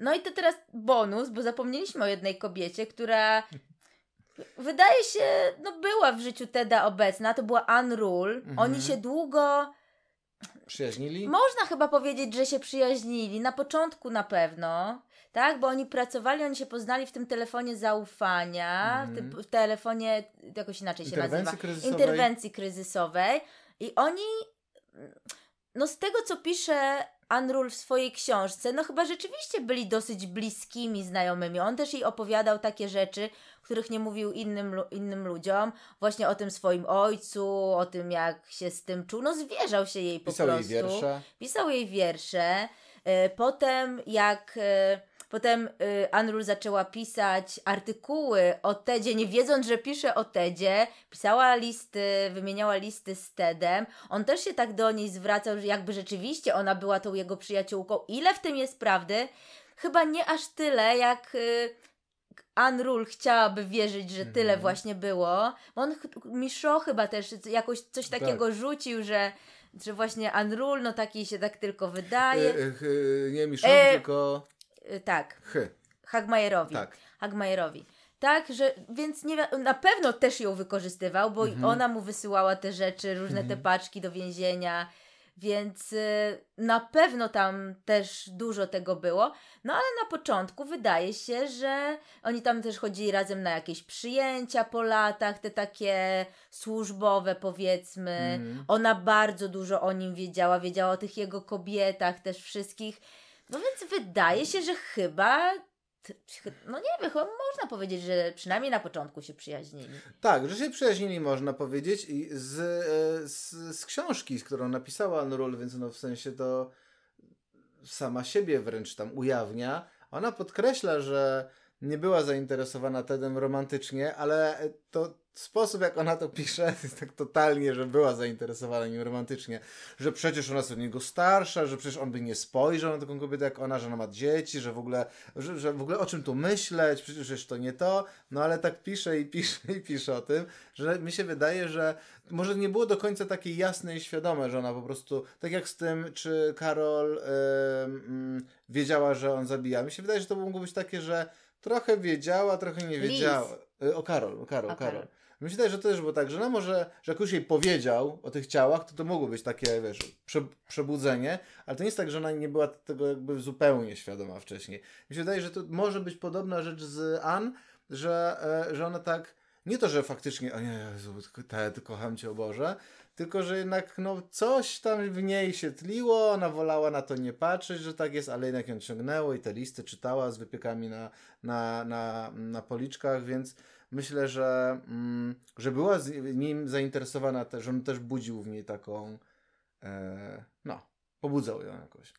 No i to teraz bonus, bo zapomnieliśmy o jednej kobiecie, która [LAUGHS] wydaje się, no była w życiu Teda obecna, to była Anne Rule. Mhm. Oni się długo przyjaźnili? Można chyba powiedzieć, że się przyjaźnili. Na początku na pewno, tak? Bo oni pracowali, oni się poznali w tym telefonie zaufania, mm. w, tym, mhm. w telefonie, jakoś inaczej się nazywa, kryzysowej. interwencji kryzysowej. I oni, no z tego co pisze Anrul w swojej książce, no chyba rzeczywiście byli dosyć bliskimi znajomymi. On też jej opowiadał takie rzeczy, których nie mówił innym, innym ludziom, właśnie o tym swoim ojcu, o tym jak się z tym czuł. No zwierzał się jej po Pisał prostu. Jej wiersze. Pisał jej wiersze. E, potem jak e, Potem y, Anrul zaczęła pisać artykuły o TEDzie, nie wiedząc, że pisze o TEDzie. Pisała listy, wymieniała listy z TEDem. On też się tak do niej zwracał, że jakby rzeczywiście ona była tą jego przyjaciółką. Ile w tym jest prawdy? Chyba nie aż tyle, jak... Y, Anrul chciałaby wierzyć, że tyle mhm. właśnie było. On Miszo chyba też jakoś coś tak. takiego tak. rzucił, że, że właśnie Anrul, no taki się tak tylko wydaje. E, e, nie Miszo, e, tylko... Y, tak. H. Hagmajerowi. Tak. Hagmajerowi. Tak, że więc nie, na pewno też ją wykorzystywał, bo mhm. ona mu wysyłała te rzeczy, różne mhm. te paczki do więzienia, więc y, na pewno tam też dużo tego było. No ale na początku wydaje się, że oni tam też chodzili razem na jakieś przyjęcia po latach, te takie służbowe powiedzmy. Mhm. Ona bardzo dużo o nim wiedziała, wiedziała o tych jego kobietach też wszystkich no więc wydaje się, że chyba no nie wiem, chyba można powiedzieć, że przynajmniej na początku się przyjaźnili. Tak, że się przyjaźnili, można powiedzieć. I z, e, z, z książki, z którą napisała Nurul, więc no w sensie to sama siebie wręcz tam ujawnia. Ona podkreśla, że nie była zainteresowana Tedem romantycznie, ale to sposób, jak ona to pisze, [LAUGHS] jest tak totalnie, że była zainteresowana nim romantycznie. Że przecież ona jest od niego starsza, że przecież on by nie spojrzał na taką kobietę jak ona, że ona ma dzieci, że w ogóle, że, że w ogóle o czym tu myśleć, przecież jeszcze to nie to. No ale tak pisze i pisze i pisze o tym, że mi się wydaje, że może nie było do końca takiej jasnej i świadome, że ona po prostu, tak jak z tym, czy Karol yy, yy, wiedziała, że on zabija. Mi się wydaje, że to mogło być takie, że trochę wiedziała, trochę nie wiedziała. Liz. E, o Karol, o Karol, o Karol. Myślę, że to też było tak, że na no może, że jak już jej powiedział o tych ciałach, to to mogło być takie, wiesz, prze, przebudzenie, ale to nie jest tak, że ona nie była tego jakby zupełnie świadoma wcześniej. Mi się wydaje, że to może być podobna rzecz z Ann, że, e, że ona tak, nie to, że faktycznie, o nie, Jezu, te, kocham Cię, o Boże, tylko, że jednak no, coś tam w niej się tliło, ona wolała na to nie patrzeć, że tak jest, ale jednak ją ciągnęło i te listy czytała z wypiekami na, na, na, na policzkach, więc myślę, że, mm, że była z nim zainteresowana że on też budził w niej taką, e, no, pobudzał ją jakoś.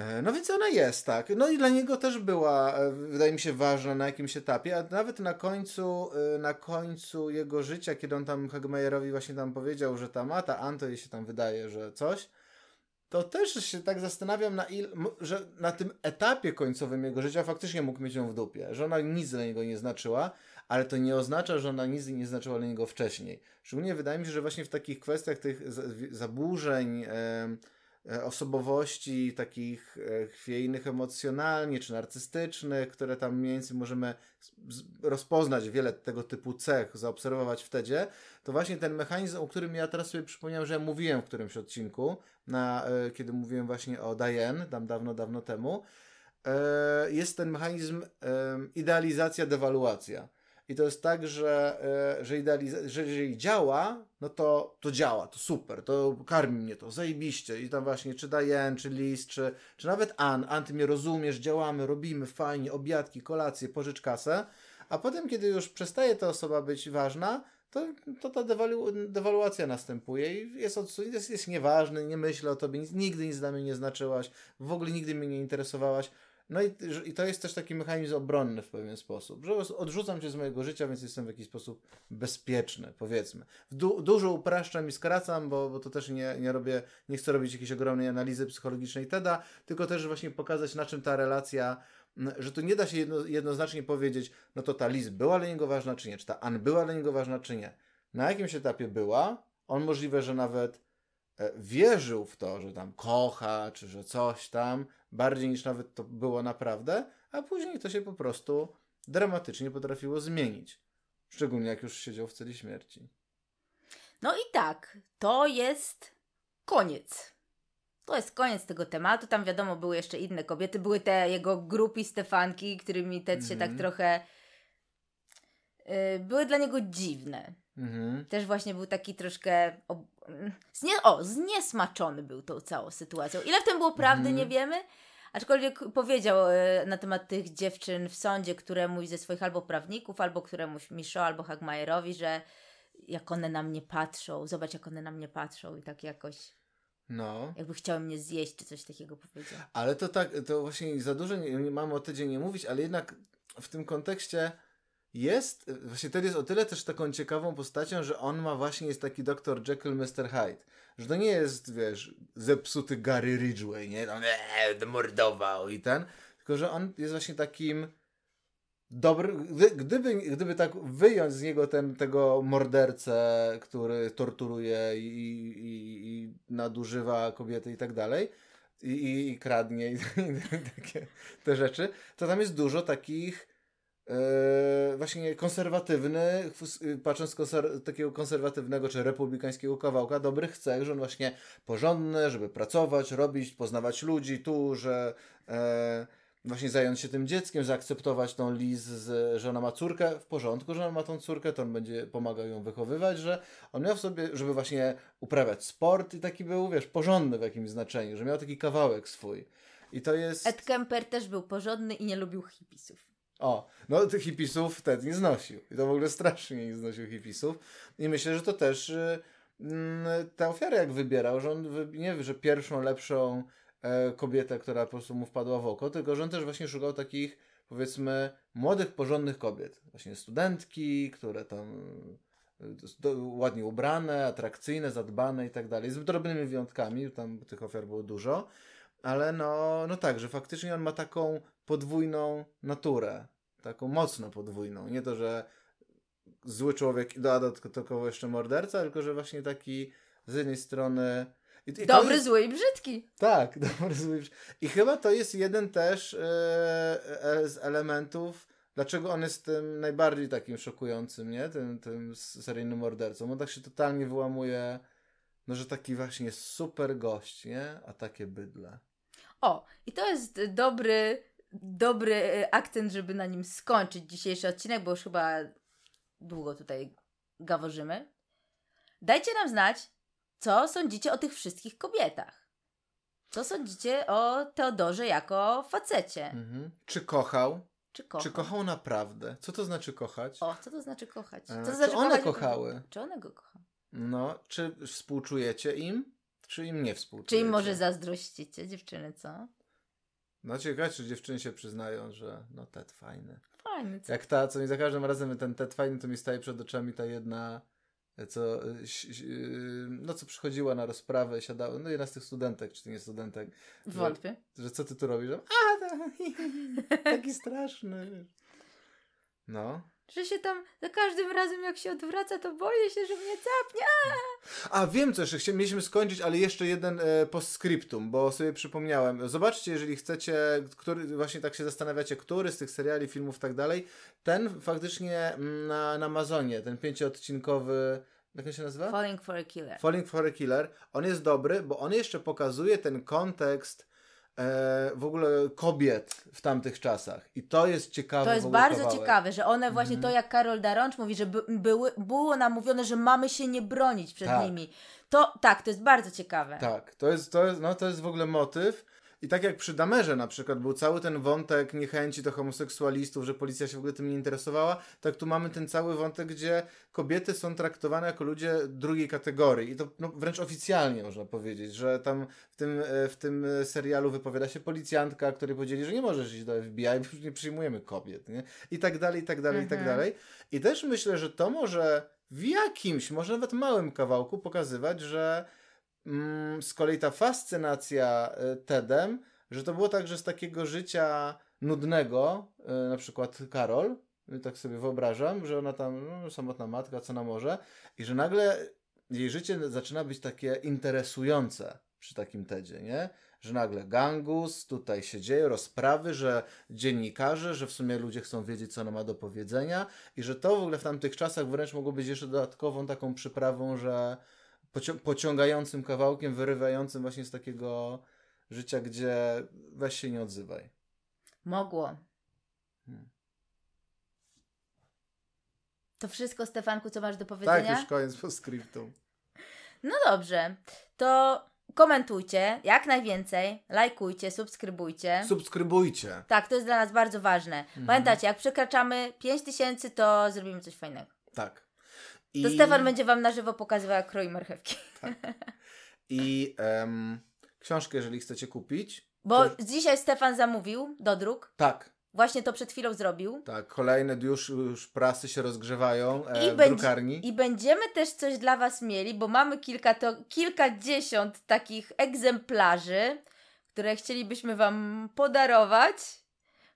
E, no więc ona jest, tak. No i dla niego też była, e, wydaje mi się, ważna na jakimś etapie, a nawet na końcu, e, na końcu jego życia, kiedy on tam Hagmeyerowi właśnie tam powiedział, że ta mata, Anto jej się tam wydaje, że coś, to też się tak zastanawiam, na il, że na tym etapie końcowym jego życia faktycznie mógł mieć ją w dupie, że ona nic dla niego nie znaczyła, ale to nie oznacza, że ona nic nie znaczyła dla niego wcześniej. Szczególnie wydaje mi się, że właśnie w takich kwestiach tych zaburzeń... Yy, E, osobowości takich e, chwiejnych emocjonalnie czy narcystycznych, które tam mniej więcej możemy rozpoznać wiele tego typu cech, zaobserwować wtedy, to właśnie ten mechanizm, o którym ja teraz sobie przypomniałem, że ja mówiłem w którymś odcinku, na, e, kiedy mówiłem właśnie o Diane, tam dawno, dawno temu, jest ten mechanizm idealizacja, dewaluacja i to jest tak, że, e, że, że jeżeli działa, no to, to działa, to super, to karmi mnie to, zajebiście. I tam właśnie czy daję, czy list, czy, czy nawet An, An, ty mnie rozumiesz, działamy, robimy fajnie, obiadki, kolacje, pożycz kasę. A potem, kiedy już przestaje ta osoba być ważna, to, to ta dewalu- dewaluacja następuje i jest jest, jest nieważny, nie myślę o tobie, nigdy nic dla mnie nie znaczyłaś, w ogóle nigdy mnie nie interesowałaś. No i, i to jest też taki mechanizm obronny w pewien sposób, że odrzucam cię z mojego życia, więc jestem w jakiś sposób bezpieczny, powiedzmy. Du dużo upraszczam i skracam, bo, bo to też nie, nie robię, nie chcę robić jakiejś ogromnej analizy psychologicznej TEDa, tylko też właśnie pokazać, na czym ta relacja że tu nie da się jedno, jednoznacznie powiedzieć, no to ta Liz była dla niego ważna, czy nie, czy ta An była dla niego ważna, czy nie. Na jakimś etapie była, on możliwe, że nawet e, wierzył w to, że tam kocha, czy że coś tam, bardziej niż nawet to było naprawdę, a później to się po prostu dramatycznie potrafiło zmienić. Szczególnie jak już siedział w celi śmierci. No i tak, to jest koniec. To jest koniec tego tematu. Tam wiadomo, były jeszcze inne kobiety. Były te jego grupy Stefanki, którymi Ted mm. się tak mhm. trochę. Yy, były dla niego dziwne. Mhm. Też właśnie był taki troszkę. Ob... Znie... O, zniesmaczony był tą całą sytuacją. Ile w tym było prawdy, mhm. nie wiemy. Aczkolwiek powiedział e, na temat tych dziewczyn w sądzie, któremuś ze swoich albo prawników, albo któremuś Miszo, albo Hagmajerowi, że jak one na mnie patrzą, zobacz jak one na mnie patrzą i tak jakoś. No. Jakby chciały mnie zjeść, czy coś takiego powiedział. Ale to tak, to właśnie za dużo nie, mamy o tydzień nie mówić, ale jednak w tym kontekście jest, właśnie Ted jest o tyle też taką ciekawą postacią, że on ma właśnie, jest taki doktor Jekyll, Mr. Hyde. Że to nie jest, wiesz, zepsuty Gary Ridgway, nie? On no ee, mordował i ten. Tylko, że on jest właśnie takim dobrym, gdy, gdyby, gdyby tak wyjąć z niego ten, tego mordercę, który torturuje i, i, i nadużywa kobiety i tak dalej, i, i, i kradnie i, [LAUGHS] i, takie te rzeczy, to tam jest dużo takich E, właśnie konserwatywny, y, patrząc z konser takiego konserwatywnego czy republikańskiego kawałka dobrych cech, że on właśnie porządny, żeby pracować, robić, poznawać ludzi tu, że e, właśnie zająć się tym dzieckiem, zaakceptować tą Liz, że ona ma córkę, w porządku, że ona ma tą córkę, to on będzie pomagał ją wychowywać, że on miał w sobie, żeby właśnie uprawiać sport i taki był, wiesz, porządny w jakimś znaczeniu, że miał taki kawałek swój. I to jest... Ed Kemper też był porządny i nie lubił hipisów. O, no tych hipisów wtedy nie znosił. I to w ogóle strasznie nie znosił hipisów. I myślę, że to też y, mm, tę jak wybierał, że on wy, nie że pierwszą, lepszą e, kobietę, która po prostu mu wpadła w oko, tylko że on też właśnie szukał takich, powiedzmy, młodych, porządnych kobiet. Właśnie studentki, które tam y, ładnie ubrane, atrakcyjne, zadbane i tak dalej, z drobnymi wyjątkami, tam tych ofiar było dużo, ale no, no tak, że faktycznie on ma taką podwójną naturę. Taką mocno podwójną. Nie to, że zły człowiek i dodatkowo jeszcze morderca, tylko że właśnie taki z jednej strony. I, i dobry, jest... zły i brzydki. Tak, [LAUGHS] dobry, zły i brzydki. I chyba to jest jeden też yy, z elementów, dlaczego on jest tym najbardziej takim szokującym, nie? Tym, tym seryjnym mordercą. On tak się totalnie wyłamuje, no że taki właśnie super gość, nie? A takie bydle. O, i to jest dobry dobry e, akcent, żeby na nim skończyć dzisiejszy odcinek, bo już chyba długo tutaj gaworzymy. Dajcie nam znać, co sądzicie o tych wszystkich kobietach. Co sądzicie o Teodorze jako facecie? Mhm. Czy kochał? Czy kochał? Czy kochał naprawdę? Co to znaczy kochać? O, co to znaczy kochać? Co to e, znaczy czy one kochać? kochały? Czy one go kochały? No, czy współczujecie im? Czy im nie współczujecie? Czy im może zazdrościcie, dziewczyny, co? No ciekawe, czy dziewczyny się przyznają, że no tet fajny. Fajny. Co? Jak ta, co mi za każdym razem ten tet fajny, to mi staje przed oczami ta jedna, co, yy, no co przychodziła na rozprawę, siadała, no jedna z tych studentek, czy to nie studentek. Wątpię. Że, że co ty tu robisz? A, [LAUGHS] taki straszny. No że się tam za każdym razem jak się odwraca, to boję się, że mnie capnie. A, wiem co, jeszcze mieliśmy skończyć, ale jeszcze jeden e, postscriptum, bo sobie przypomniałem. Zobaczcie, jeżeli chcecie, który, właśnie tak się zastanawiacie, który z tych seriali, filmów tak dalej, ten faktycznie mm, na, na Amazonie, ten pięcioodcinkowy jak on się nazywa? Falling for a Killer. Falling for a Killer. On jest dobry, bo on jeszcze pokazuje ten kontekst E, w ogóle kobiet w tamtych czasach. I to jest ciekawe. To jest bardzo kawałek. ciekawe, że one właśnie mm. to, jak Karol Darącz mówi, że by, były, było nam mówione, że mamy się nie bronić przed tak. nimi. To tak, to jest bardzo ciekawe. Tak, to jest, to jest, no, to jest w ogóle motyw, i tak jak przy Damerze na przykład był cały ten wątek niechęci do homoseksualistów, że policja się w ogóle tym nie interesowała, tak tu mamy ten cały wątek, gdzie kobiety są traktowane jako ludzie drugiej kategorii. I to no, wręcz oficjalnie można powiedzieć, że tam w tym, e, w tym e, serialu wypowiada się policjantka, której powiedzieli, że nie możesz iść do FBI, bo nie przyjmujemy kobiet, nie? I tak dalej, i tak dalej, mhm. i tak mhm. dalej. I też myślę, że to może w jakimś, może nawet małym kawałku pokazywać, że Mm, z kolei ta fascynacja e, TEDem, że to było tak, że z takiego życia nudnego, e, na przykład Karol, y, tak sobie wyobrażam, że ona tam, no, samotna matka, co na morze, i że nagle jej życie zaczyna być takie interesujące przy takim TEDzie, nie? Że nagle gangus, tutaj się dzieje, rozprawy, że dziennikarze, że w sumie ludzie chcą wiedzieć, co ona ma do powiedzenia i że to w ogóle w tamtych czasach wręcz mogło być jeszcze dodatkową taką przyprawą, że pociągającym kawałkiem, wyrywającym właśnie z takiego życia, gdzie weź się nie odzywaj. Mogło. Hmm. To wszystko, Stefanku, co masz do tak, powiedzenia? Tak, już koniec postscriptum. No dobrze, to komentujcie jak najwięcej, lajkujcie, subskrybujcie. Subskrybujcie. Tak, to jest dla nas bardzo ważne. Mhm. Pamiętacie, jak przekraczamy 5000, to zrobimy coś fajnego. Tak. I... To Stefan będzie Wam na żywo pokazywał, jak kroi marchewki. Tak. I um, książkę, jeżeli chcecie kupić. Bo to... dzisiaj Stefan zamówił do druk. Tak. Właśnie to przed chwilą zrobił. Tak, kolejne już, już prasy się rozgrzewają e, I w drukarni. I będziemy też coś dla Was mieli, bo mamy kilka to, kilkadziesiąt takich egzemplarzy, które chcielibyśmy Wam podarować.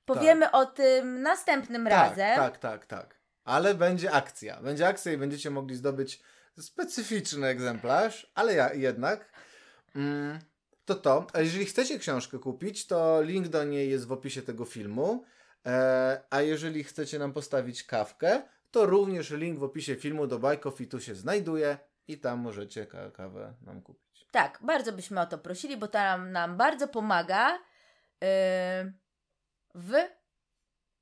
Powiemy tak. o tym następnym tak, razem. Tak, tak, tak ale będzie akcja. Będzie akcja i będziecie mogli zdobyć specyficzny egzemplarz, ale ja, jednak. Mm, to to. A jeżeli chcecie książkę kupić, to link do niej jest w opisie tego filmu. E, a jeżeli chcecie nam postawić kawkę, to również link w opisie filmu do Buy Coffee tu się znajduje i tam możecie kawę nam kupić. Tak, bardzo byśmy o to prosili, bo tam nam bardzo pomaga yy, w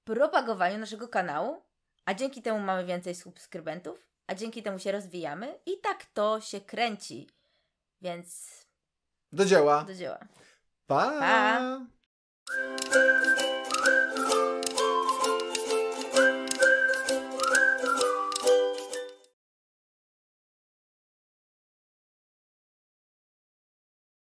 propagowaniu naszego kanału a dzięki temu mamy więcej subskrybentów, a dzięki temu się rozwijamy i tak to się kręci. Więc. Do dzieła. Do dzieła. pa. pa.